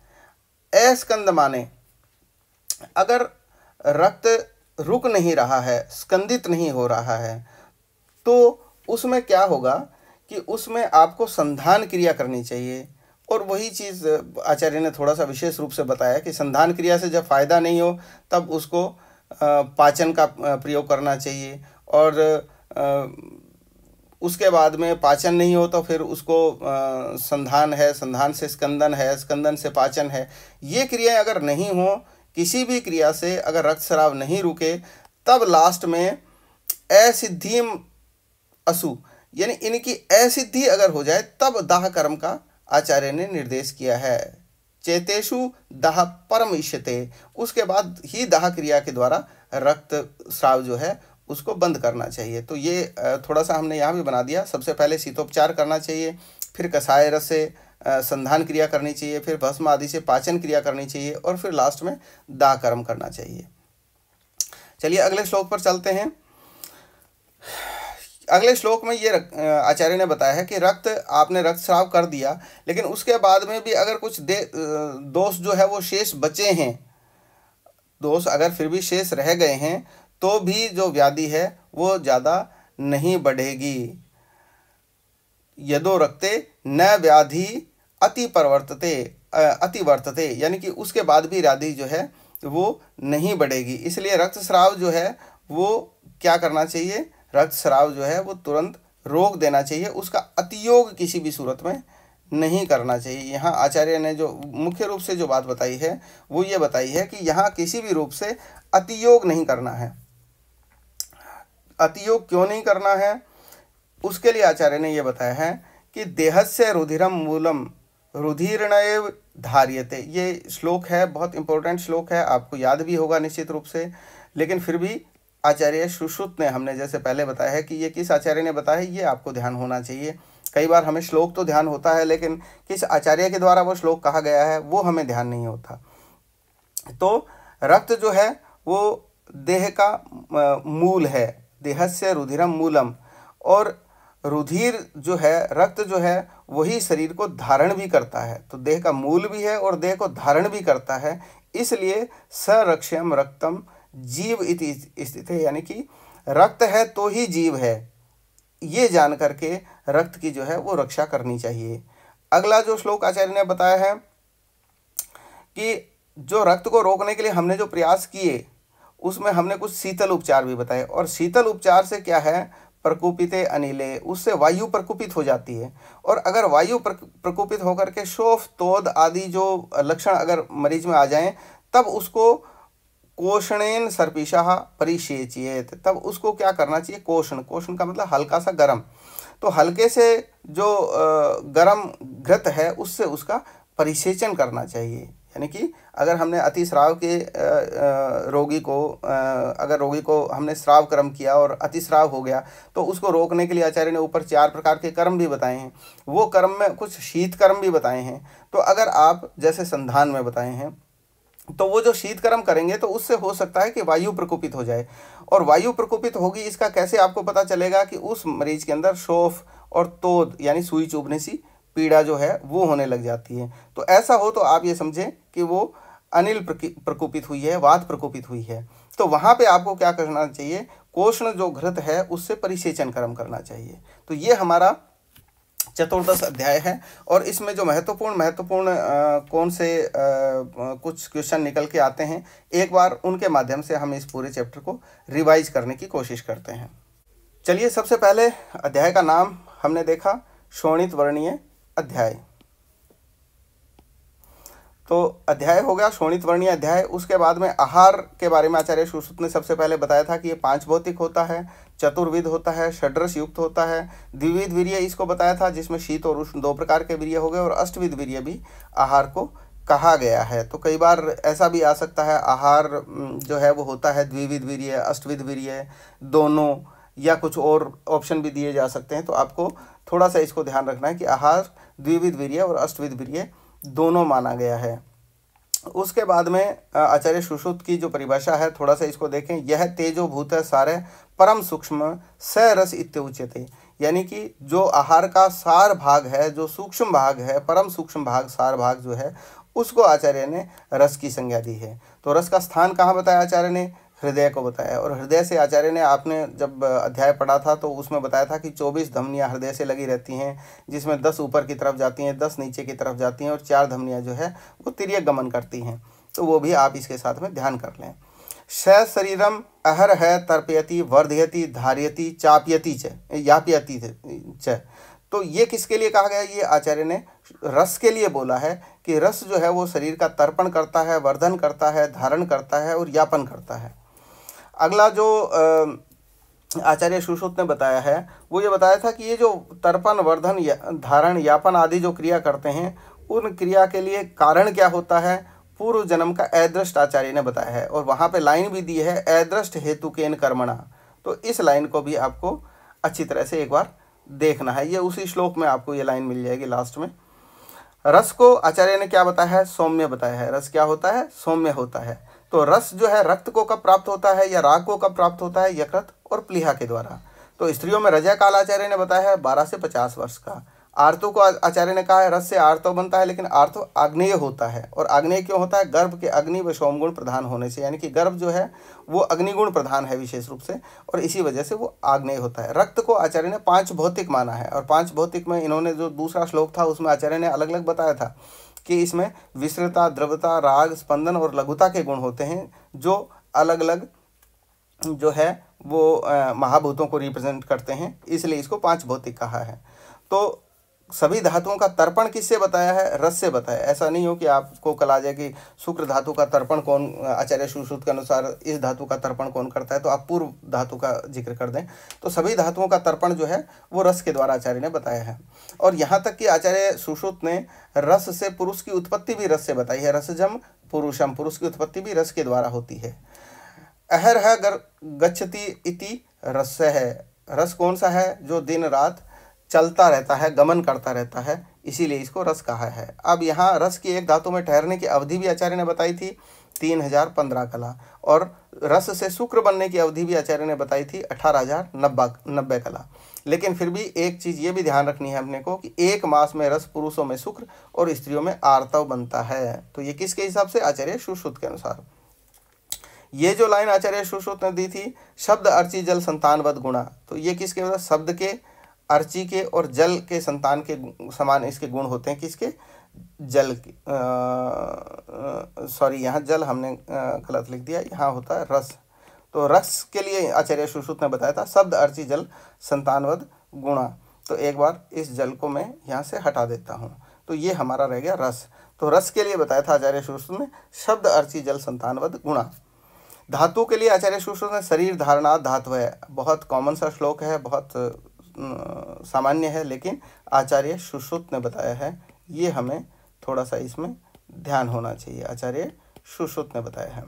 अस्कंद माने अगर रक्त रुक नहीं रहा है स्कंदित नहीं हो रहा है तो उसमें क्या होगा कि उसमें आपको संधान क्रिया करनी चाहिए और वही चीज़ आचार्य ने थोड़ा सा विशेष रूप से बताया कि संधान क्रिया से जब फायदा नहीं हो तब उसको पाचन का प्रयोग करना चाहिए और उसके बाद में पाचन नहीं हो तो फिर उसको संधान है संधान से स्कंदन है स्कंदन से पाचन है ये क्रियाएं अगर नहीं हो किसी भी क्रिया से अगर रक्त शराब नहीं रुके तब लास्ट में असिद्धिम असु यानी इनकी असिद्धि अगर हो जाए तब दाह कर्म का आचार्य ने निर्देश किया है चेतेशु दाह परम इष्यते उसके बाद ही दाह क्रिया के द्वारा रक्त स्राव जो है उसको बंद करना चाहिए तो ये थोड़ा सा हमने यहाँ भी बना दिया सबसे पहले शीतोपचार करना चाहिए फिर कसाय रस से संधान क्रिया करनी चाहिए फिर भस्म आदि से पाचन क्रिया करनी चाहिए और फिर लास्ट में दाह कर्म करना चाहिए चलिए अगले श्लोक पर चलते हैं अगले श्लोक में ये आचार्य ने बताया है कि रक्त आपने रक्त श्राव कर दिया लेकिन उसके बाद में भी अगर कुछ दे दोष जो है वो शेष बचे हैं दोष अगर फिर भी शेष रह गए हैं तो भी जो व्याधि है वो ज़्यादा नहीं बढ़ेगी यदो रक्ते न व्याधि अति परवर्तते अति वर्तते यानी कि उसके बाद भी व्याधि जो है वो नहीं बढ़ेगी इसलिए रक्तस्राव जो है वो क्या करना चाहिए रक्त श्राव जो है वो तुरंत रोक देना चाहिए उसका अतियोग किसी भी सूरत में नहीं करना चाहिए यहाँ आचार्य ने जो मुख्य रूप से जो बात बताई है वो ये बताई है कि यहाँ किसी भी रूप से अतियोग नहीं करना है अतियोग क्यों नहीं करना है उसके लिए आचार्य ने यह बताया है कि देहस्य रुधिरम मूलम रुधिरणय धार्यते ये श्लोक है बहुत इंपॉर्टेंट श्लोक है आपको याद भी होगा निश्चित रूप से लेकिन फिर भी आचार्य सुश्रुत ने हमने जैसे पहले बताया है कि ये किस आचार्य ने बताया है ये आपको ध्यान होना चाहिए कई बार हमें श्लोक तो ध्यान होता है लेकिन किस आचार्य के द्वारा वो श्लोक कहा गया है वो हमें ध्यान नहीं होता तो रक्त जो है वो देह का मूल है देहस्य रुधिरम मूलम और रुधिर जो है रक्त जो है वही शरीर को धारण भी करता है तो देह का मूल भी है और देह को धारण भी करता है इसलिए सरक्षम रक्तम जीव इति स्थित है यानी कि रक्त है तो ही जीव है ये जान करके रक्त की जो है वो रक्षा करनी चाहिए अगला जो श्लोक आचार्य ने बताया है कि जो रक्त को रोकने के लिए हमने जो प्रयास किए उसमें हमने कुछ शीतल उपचार भी बताए और शीतल उपचार से क्या है प्रकोपित अनिले उससे वायु प्रकोपित हो जाती है और अगर वायु प्रकोपित होकर के शोफ तोद आदि जो लक्षण अगर मरीज में आ जाएं तब उसको कोषणेन सर्पिशा परिषेचिएत तब उसको क्या करना चाहिए कोषण कोषण का मतलब हल्का सा गर्म तो हल्के से जो गर्म घृत है उससे उसका परिसेचन करना चाहिए यानी कि अगर हमने अति श्राव के रोगी को अगर रोगी को हमने श्राव कर्म किया और अति श्राव हो गया तो उसको रोकने के लिए आचार्य ने ऊपर चार प्रकार के कर्म भी बताए हैं वो कर्म में कुछ शीत कर्म भी बताए हैं तो अगर आप जैसे संधान में बताए हैं तो वो जो शीत करेंगे तो उससे हो सकता है कि वायु प्रकोपित हो जाए और वायु प्रकोपित होगी इसका कैसे आपको पता चलेगा कि उस मरीज के अंदर शोफ और तोद यानी सुई चुभने सी पीड़ा जो है वो होने लग जाती है तो ऐसा हो तो आप ये समझें कि वो अनिल प्रकोपित हुई है वात प्रकोपित हुई है तो वहाँ पे आपको क्या करना चाहिए कोष्ण जो घृत है उससे परिसेचन कर्म करना चाहिए तो ये हमारा चतुर्दश अध्याय है और इसमें जो महत्वपूर्ण महत्वपूर्ण कौन से आ, कुछ क्वेश्चन निकल के आते हैं एक बार उनके माध्यम से हम इस पूरे चैप्टर को रिवाइज करने की कोशिश करते हैं चलिए सबसे पहले अध्याय का नाम हमने देखा शोणित वर्णीय अध्याय तो अध्याय हो गया शोणित वर्णीय अध्याय उसके बाद में आहार के बारे में आचार्य सुश्रुत ने सबसे पहले बताया था कि ये पांच भौतिक होता है चतुर्विध होता है षड्रस युक्त होता है द्विविध वीर्य इसको बताया था जिसमें शीत और उष्ण दो प्रकार के वीर्य हो गए और अष्टविध वीर्य भी आहार को कहा गया है तो कई बार ऐसा भी आ सकता है आहार जो है वो होता है द्विविध वीर्य अष्टविध वीर्य दोनों या कुछ और ऑप्शन भी दिए जा सकते हैं तो आपको थोड़ा सा इसको ध्यान रखना है कि आहार द्विविध वीर्य और अष्टविध वीर्य दोनों माना गया है उसके बाद में आचार्य सुश्रुत की जो परिभाषा है थोड़ा सा इसको देखें यह तेजो भूत है सारे परम सूक्ष्म स रस थे यानी कि जो आहार का सार भाग है जो सूक्ष्म भाग है परम सूक्ष्म भाग सार भाग जो है उसको आचार्य ने रस की संज्ञा दी है तो रस का स्थान कहाँ बताया आचार्य ने हृदय को बताया और हृदय से आचार्य ने आपने जब अध्याय पढ़ा था तो उसमें बताया था कि चौबीस धमनियाँ हृदय से लगी रहती हैं जिसमें दस ऊपर की तरफ जाती हैं दस नीचे की तरफ जाती हैं और चार धमनियाँ जो है वो तिरक गमन करती हैं तो वो भी आप इसके साथ में ध्यान कर लें स शरीरम अहर है तर्पयति वर्धयति धार्यति चाप्यति च यापियति च तो ये किसके लिए कहा गया ये आचार्य ने रस के लिए बोला है कि रस जो है वो शरीर का तर्पण करता है वर्धन करता है धारण करता है और यापन करता है अगला जो आचार्य सुश्रुत ने बताया है वो ये बताया था कि ये जो तर्पण वर्धन या, धारण यापन आदि जो क्रिया करते हैं उन क्रिया के लिए कारण क्या होता है पूर्व जन्म का अदृष्ट आचार्य ने बताया है और वहाँ पे लाइन भी दी है अदृष्ट हेतु केन कर्मणा तो इस लाइन को भी आपको अच्छी तरह से एक बार देखना है ये उसी श्लोक में आपको ये लाइन मिल जाएगी लास्ट में रस को आचार्य ने क्या बताया है सौम्य बताया है रस क्या होता है सौम्य होता है तो रस जो है रक्त को कब प्राप्त होता है या राग को कब प्राप्त होता है यकृत और प्लीहा के द्वारा तो स्त्रियों में रजय काल आचार्य ने बताया है बारह से पचास वर्ष का आर्तो को आचार्य ने कहा है रस से आर्तो बनता है लेकिन आर्तो आग्नेय होता है और आग्नेय क्यों होता है गर्भ के अग्नि व सोमगुण प्रधान होने से यानी कि गर्भ जो है वो अग्निगुण प्रधान है विशेष रूप से और इसी वजह से वो आग्नेय होता है रक्त को आचार्य ने पांच भौतिक माना है और पांच भौतिक में इन्होंने जो दूसरा श्लोक था उसमें आचार्य ने अलग अलग बताया था कि इसमें विश्रता द्रवता राग स्पंदन और लघुता के गुण होते हैं जो अलग अलग जो है वो महाभूतों को रिप्रेजेंट करते हैं इसलिए इसको पांच भौतिक कहा है तो सभी धातुओं का तर्पण किससे बताया है रस से बताया ऐसा नहीं हो कि आपको कल आ जाए कि शुक्र धातु का तर्पण कौन आचार्य सुश्रुत के अनुसार इस धातु का तर्पण कौन करता है तो आप पूर्व धातु का जिक्र कर दें तो सभी धातुओं का तर्पण जो है वो रस के द्वारा आचार्य ने बताया है और यहाँ तक कि आचार्य सुश्रुत ने रस से पुरुष की उत्पत्ति भी रस से बताई है रसजम पुरुषम पुरुष की उत्पत्ति भी रस के द्वारा होती है अहर है गर गच्छति इति रस है रस कौन सा है जो दिन रात चलता रहता है गमन करता रहता है इसीलिए इसको रस कहा है अब यहाँ रस की एक धातु में ठहरने की अवधि भी आचार्य ने बताई थी तीन हजार पंद्रह कला और रस से शुक्र बनने की अवधि भी आचार्य ने बताई थी अठारह हजार नब्बा नब्बे कला लेकिन फिर भी एक चीज़ ये भी ध्यान रखनी है अपने को कि एक मास में रस पुरुषों में शुक्र और स्त्रियों में आर्तव बनता है तो ये किसके हिसाब से आचार्य सुश्रुत के अनुसार ये जो लाइन आचार्य सुश्रुत ने दी थी शब्द अर्ची जल संतानवत गुणा तो ये किसके शब्द के अर्ची के और जल के संतान के समान इसके गुण होते हैं किसके जल सॉरी यहाँ जल हमने गलत लिख दिया यहाँ होता है रस तो रस के लिए आचार्य सुश्रुत ने बताया था शब्द अर्ची जल संतानवद गुणा तो एक बार इस जल को मैं यहाँ से हटा देता हूँ तो ये हमारा रह गया रस तो रस के लिए बताया था आचार्य सुश्रुत ने शब्द अर्ची जल संतानवद गुणा धातु के लिए आचार्य सुश्रुत ने शरीर धारणा धातु है बहुत कॉमन सा श्लोक है बहुत सामान्य है लेकिन आचार्य सुश्रुत ने बताया है ये हमें थोड़ा सा इसमें ध्यान होना चाहिए आचार्य सुश्रुत ने बताया है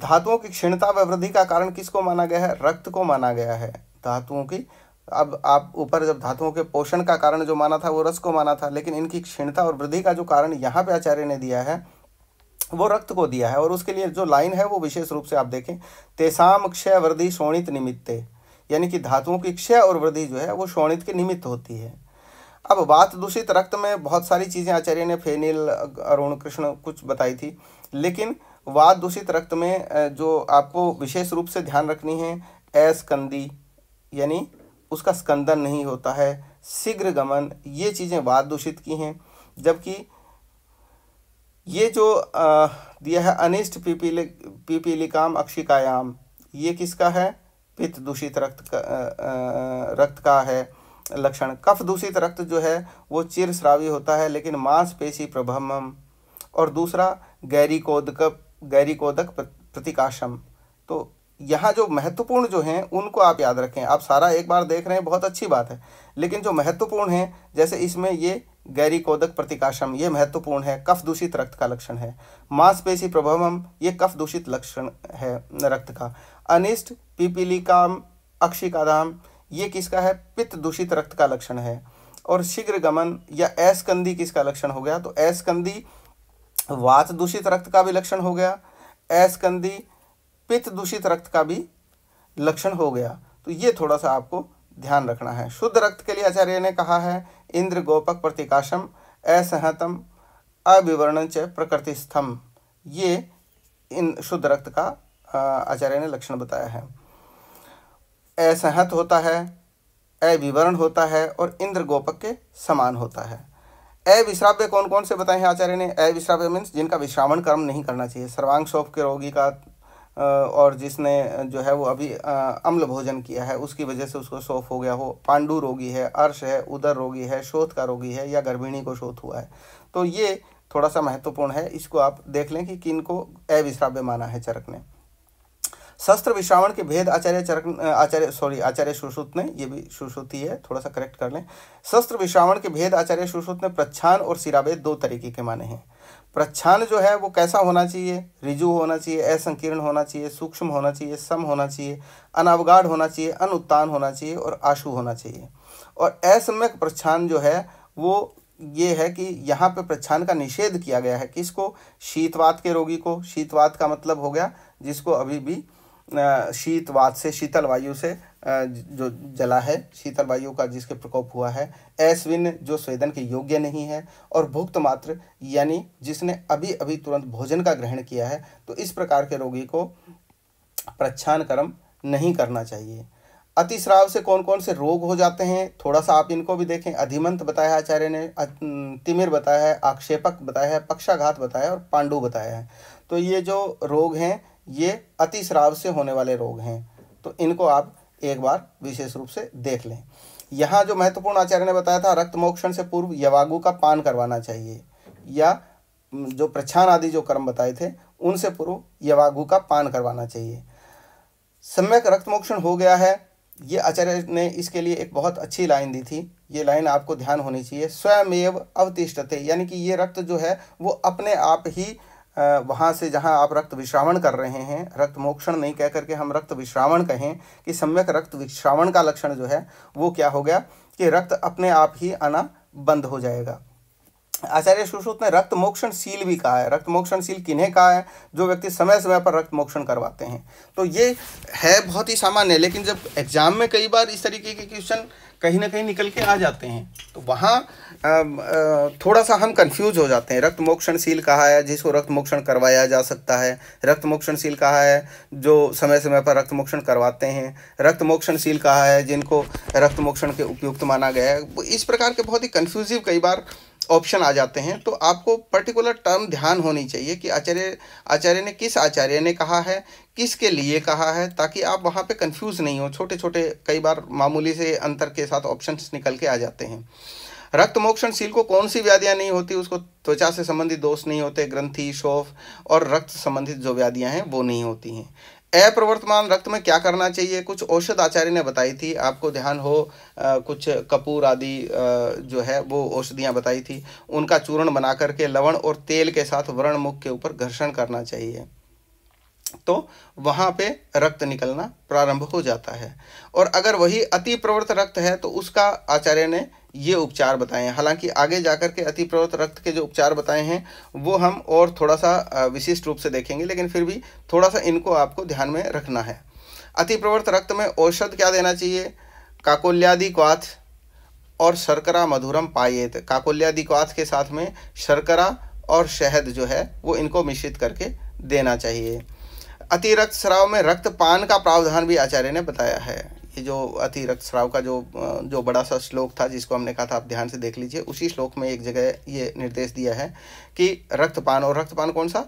धातुओं की क्षीणता व वृद्धि का कारण किसको माना गया है रक्त को माना गया है धातुओं की अब आप ऊपर जब धातुओं के पोषण का कारण जो माना था वो रस को माना था लेकिन इनकी क्षीणता और वृद्धि का जो कारण यहाँ पे आचार्य ने दिया है वो रक्त को दिया है और उसके लिए जो लाइन है वो विशेष रूप से आप देखें तेसाम क्षय वृद्धि शोणित निमित्ते यानी कि धातुओं की क्षय और वृद्धि जो है वो शोणित के निमित्त होती है अब बात दूषित रक्त में बहुत सारी चीज़ें आचार्य ने फेनिल अरुण कृष्ण कुछ बताई थी लेकिन वात दूषित रक्त में जो आपको विशेष रूप से ध्यान रखनी है एस्कंदी यानी उसका स्कंदन नहीं होता है शीघ्र गमन ये चीज़ें वाद दूषित की हैं जबकि ये जो दिया है अनिष्ट पीपीले पीपीलिकाम अक्षिकायाम ये किसका है पित्त दूषित रक्त का रक्त का है लक्षण कफ दूषित रक्त जो है वो चिर श्रावी होता है लेकिन मांसपेशी प्रभम और दूसरा गैरिकोदक गैरिकोदक प्रतिकाशम तो यहाँ जो महत्वपूर्ण जो हैं उनको आप याद रखें आप सारा एक बार देख रहे हैं बहुत अच्छी बात है लेकिन जो महत्वपूर्ण है जैसे इसमें ये गैरिकोदक प्रतिकाशम ये महत्वपूर्ण है कफ दूषित रक्त का लक्षण है मांसपेशी प्रभवम ये कफ दूषित लक्षण है रक्त का अनिष्ट अक्षिका अक्षिकादाम ये किसका है पित्त दूषित रक्त का लक्षण है और शीघ्र गमन या ऐसकंदी किसका लक्षण हो गया तो ऐसकंदी वात दूषित रक्त का भी लक्षण हो गया ऐसकंदी पित्त दूषित रक्त का भी लक्षण हो गया तो ये थोड़ा सा आपको ध्यान रखना है शुद्ध रक्त के लिए आचार्य ने कहा है इंद्र गोपक प्रतिकाशम असहतम अविवर्णन च प्रकृतिस्थम ये इन शुद्ध रक्त का आचार्य ने लक्षण बताया है असहत होता है अविवरण होता है और इंद्र गोपक के समान होता है अविश्राव्य कौन कौन से बताए हैं आचार्य ने अविश्राव्य मीन्स जिनका विश्रावण कर्म नहीं करना चाहिए सर्वांग शोभ के रोगी का और जिसने जो है वो अभी अम्ल भोजन किया है उसकी वजह से उसको शोफ हो गया हो पांडु रोगी है अर्श है उदर रोगी है शोध का रोगी है या गर्भिणी को शोध हुआ है तो ये थोड़ा सा महत्वपूर्ण है इसको आप देख लें कि किन को अविश्राव्य माना है चरक ने शस्त्र विश्रावण के भेद आचार्य चरक आचार्य सॉरी आचार्य सुश्रुत ने ये भी सुश्रुत ही है थोड़ा सा करेक्ट कर लें शस्त्र विश्रावण के भेद आचार्य सुश्रुत ने प्रच्छान और सिराबेद दो तरीके के माने हैं प्रच्छान जो है वो कैसा होना चाहिए रिजु होना चाहिए असंकीर्ण होना चाहिए सूक्ष्म होना चाहिए सम होना चाहिए अनावगाढ़ होना चाहिए अनुत्तान होना चाहिए और आशु होना चाहिए और असम्यक प्रच्छान जो है वो ये है कि यहाँ पे प्रच्छान का निषेध किया गया है किसको शीतवात के रोगी को शीतवात का मतलब हो गया जिसको अभी भी शीतवाद से शीतल वायु से जो जला है शीतल वायु का जिसके प्रकोप हुआ है ऐसविन जो स्वेदन के योग्य नहीं है और भुक्त मात्र यानी जिसने अभी अभी तुरंत भोजन का ग्रहण किया है तो इस प्रकार के रोगी को प्रच्छान कर्म नहीं करना चाहिए अतिश्राव से कौन कौन से रोग हो जाते हैं थोड़ा सा आप इनको भी देखें अधिमंत बताया आचार्य ने तिमिर बताया है आक्षेपक बताया है पक्षाघात बताया और पांडु बताया है तो ये जो रोग हैं ये अतिश्राव से होने वाले रोग हैं तो इनको आप एक बार विशेष रूप से देख लें यहाँ जो महत्वपूर्ण आचार्य ने बताया था रक्त मोक्षण से पूर्व यवागु का पान करवाना चाहिए या जो प्रछान आदि जो कर्म बताए थे उनसे पूर्व यवागु का पान करवाना चाहिए सम्यक रक्तमोक्षण हो गया है ये आचार्य ने इसके लिए एक बहुत अच्छी लाइन दी थी ये लाइन आपको ध्यान होनी चाहिए स्वयमेव अवतिष्ठते यानी कि ये रक्त जो है वो अपने आप ही वहाँ से जहाँ आप रक्त विश्रावण कर रहे हैं रक्त मोक्षण नहीं कह करके हम रक्त विश्रावण कहें कि सम्यक रक्त विश्रावण का लक्षण जो है वो क्या हो गया कि रक्त अपने आप ही आना बंद हो जाएगा आचार्य सुश्रुत ने रक्त मोक्षण सील भी कहा है रक्त मोक्षण सील किन्हें कहा है जो व्यक्ति समय समय पर रक्त मोक्षण करवाते हैं तो ये है बहुत ही सामान्य लेकिन जब एग्जाम में कई बार इस तरीके के क्वेश्चन कहीं ना कहीं निकल के आ जाते हैं तो वहाँ थोड़ा सा हम कंफ्यूज हो जाते हैं रक्त मोक्षणशील कहा है जिसको रक्त मोक्षण करवाया जा सकता है रक्त मोक्षणशील कहा है जो समय समय पर रक्त मोक्षण करवाते हैं रक्त मोक्षणशील कहा है जिनको रक्त मोक्षण के उपयुक्त माना गया है इस प्रकार के बहुत ही कन्फ्यूजिव कई बार ऑप्शन आ जाते हैं तो आपको पर्टिकुलर टर्म ध्यान होनी चाहिए कि आचार्य आचार्य ने किस आचार्य ने कहा है किसके लिए कहा है ताकि आप वहाँ पे कंफ्यूज नहीं हो छोटे छोटे कई बार मामूली से अंतर के साथ ऑप्शंस निकल के आ जाते हैं रक्त मोक्षण सील को कौन सी व्याधियाँ नहीं होती उसको त्वचा से संबंधित दोष नहीं होते ग्रंथि शोफ और रक्त संबंधित जो व्याधियां हैं वो नहीं होती हैं अप्रवर्तमान रक्त में क्या करना चाहिए कुछ औषध आचार्य ने बताई थी आपको ध्यान हो आ, कुछ कपूर आदि जो है वो औषधियाँ बताई थी उनका चूर्ण बना करके लवण और तेल के साथ वर्ण मुख के ऊपर घर्षण करना चाहिए तो वहाँ पे रक्त निकलना प्रारंभ हो जाता है और अगर वही अति प्रवृत्त रक्त है तो उसका आचार्य ने ये उपचार बताए हैं हालांकि आगे जाकर के अति प्रवृत्त रक्त के जो उपचार बताए हैं वो हम और थोड़ा सा विशिष्ट रूप से देखेंगे लेकिन फिर भी थोड़ा सा इनको आपको ध्यान में रखना है अति प्रवृत्त रक्त में औषध क्या देना चाहिए काकुल्यादि क्वाथ और शर्करा मधुरम पायेत काकोल्यादि क्वाथ के साथ में शर्करा और शहद जो है वो इनको मिश्रित करके देना चाहिए अतिरक्त स्राव में रक्तपान का प्रावधान भी आचार्य ने बताया है ये जो अति रक्तस्राव का जो जो बड़ा सा श्लोक था जिसको हमने कहा था आप ध्यान से देख लीजिए उसी श्लोक में एक जगह ये निर्देश दिया है कि रक्तपान और रक्तपान कौन सा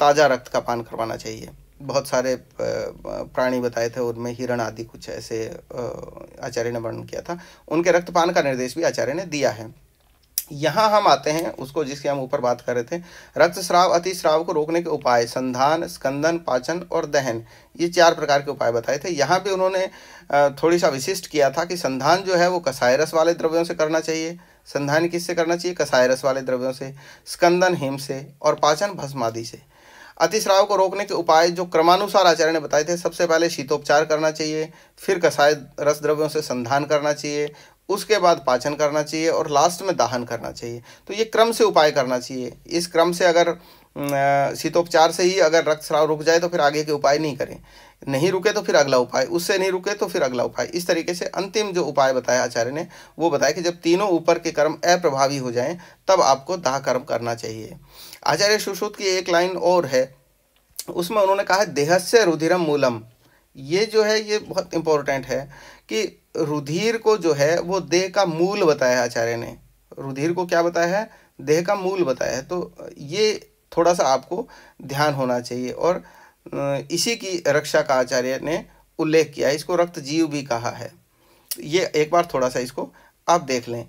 ताज़ा रक्त का पान करवाना चाहिए बहुत सारे प्राणी बताए थे उनमें हिरण आदि कुछ ऐसे आचार्य ने वर्णन किया था उनके रक्तपान का निर्देश भी आचार्य ने दिया है यहाँ हम आते हैं उसको जिसकी हम ऊपर बात कर रहे थे रक्तस्राव अतिस्राव को रोकने के उपाय संधान स्कंदन पाचन और दहन ये चार प्रकार के उपाय बताए थे यहाँ पे उन्होंने थोड़ी सा विशिष्ट किया था कि संधान जो है वो कसाय रस वाले द्रव्यों से करना चाहिए संधान किससे करना चाहिए कसाय रस वाले द्रव्यों से स्कंदन हिम से और पाचन भस्मादि से अतिश्राव को रोकने के उपाय जो क्रमानुसार आचार्य ने बताए थे सबसे पहले शीतोपचार करना चाहिए फिर कसाय रस द्रव्यों से संधान करना चाहिए उसके बाद पाचन करना चाहिए और लास्ट में दाहन करना चाहिए तो ये क्रम से उपाय करना चाहिए इस क्रम से अगर शीतोपचार से ही अगर रक्तस्राव रुक जाए तो फिर आगे के उपाय नहीं करें नहीं रुके तो फिर अगला उपाय उससे नहीं रुके तो फिर अगला उपाय इस तरीके से अंतिम जो उपाय बताया आचार्य ने वो बताया कि जब तीनों ऊपर के कर्म अप्रभावी हो जाएं तब आपको दाह कर्म करना चाहिए आचार्य सुश्रुत की एक लाइन और है उसमें उन्होंने कहा है देहस्य रुधिरम मूलम ये जो है ये बहुत इंपॉर्टेंट है कि रुधिर को जो है वो देह का मूल बताया आचार्य ने रुधिर को क्या बताया है देह का मूल बताया है तो ये थोड़ा सा आपको ध्यान होना चाहिए और इसी की रक्षा का आचार्य ने उल्लेख किया इसको रक्त जीव भी कहा है ये एक बार थोड़ा सा इसको आप देख लें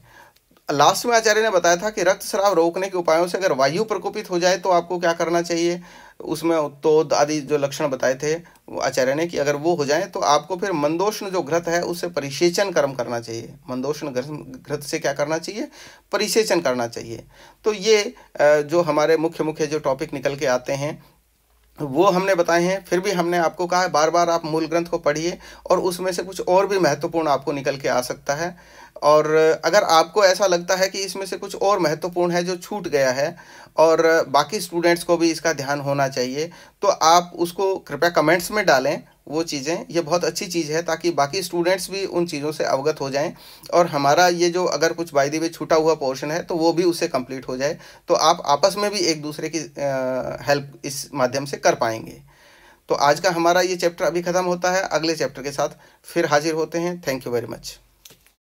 लास्ट में आचार्य ने बताया था कि रक्त श्राव रोकने के उपायों से अगर वायु प्रकोपित हो जाए तो आपको क्या करना चाहिए उसमें तो आदि जो लक्षण बताए थे आचार्य ने कि अगर वो हो जाए तो आपको फिर मंदोष्ण जो घृत है उससे परिसेचन कर्म करना चाहिए मंदोष्ण घृत से क्या करना चाहिए परिसेचन करना चाहिए तो ये जो हमारे मुख्य मुख्य जो टॉपिक निकल के आते हैं वो हमने बताए हैं फिर भी हमने आपको कहा बार बार आप मूल ग्रंथ को पढ़िए और उसमें से कुछ और भी महत्वपूर्ण आपको निकल के आ सकता है और अगर आपको ऐसा लगता है कि इसमें से कुछ और महत्वपूर्ण है जो छूट गया है और बाकी स्टूडेंट्स को भी इसका ध्यान होना चाहिए तो आप उसको कृपया कमेंट्स में डालें वो चीज़ें ये बहुत अच्छी चीज़ है ताकि बाकी स्टूडेंट्स भी उन चीज़ों से अवगत हो जाएं और हमारा ये जो अगर कुछ बाई दी वे छूटा हुआ पोर्शन है तो वो भी उससे कंप्लीट हो जाए तो आप आपस में भी एक दूसरे की हेल्प इस माध्यम से कर पाएंगे तो आज का हमारा ये चैप्टर अभी ख़त्म होता है अगले चैप्टर के साथ फिर हाजिर होते हैं थैंक यू वेरी मच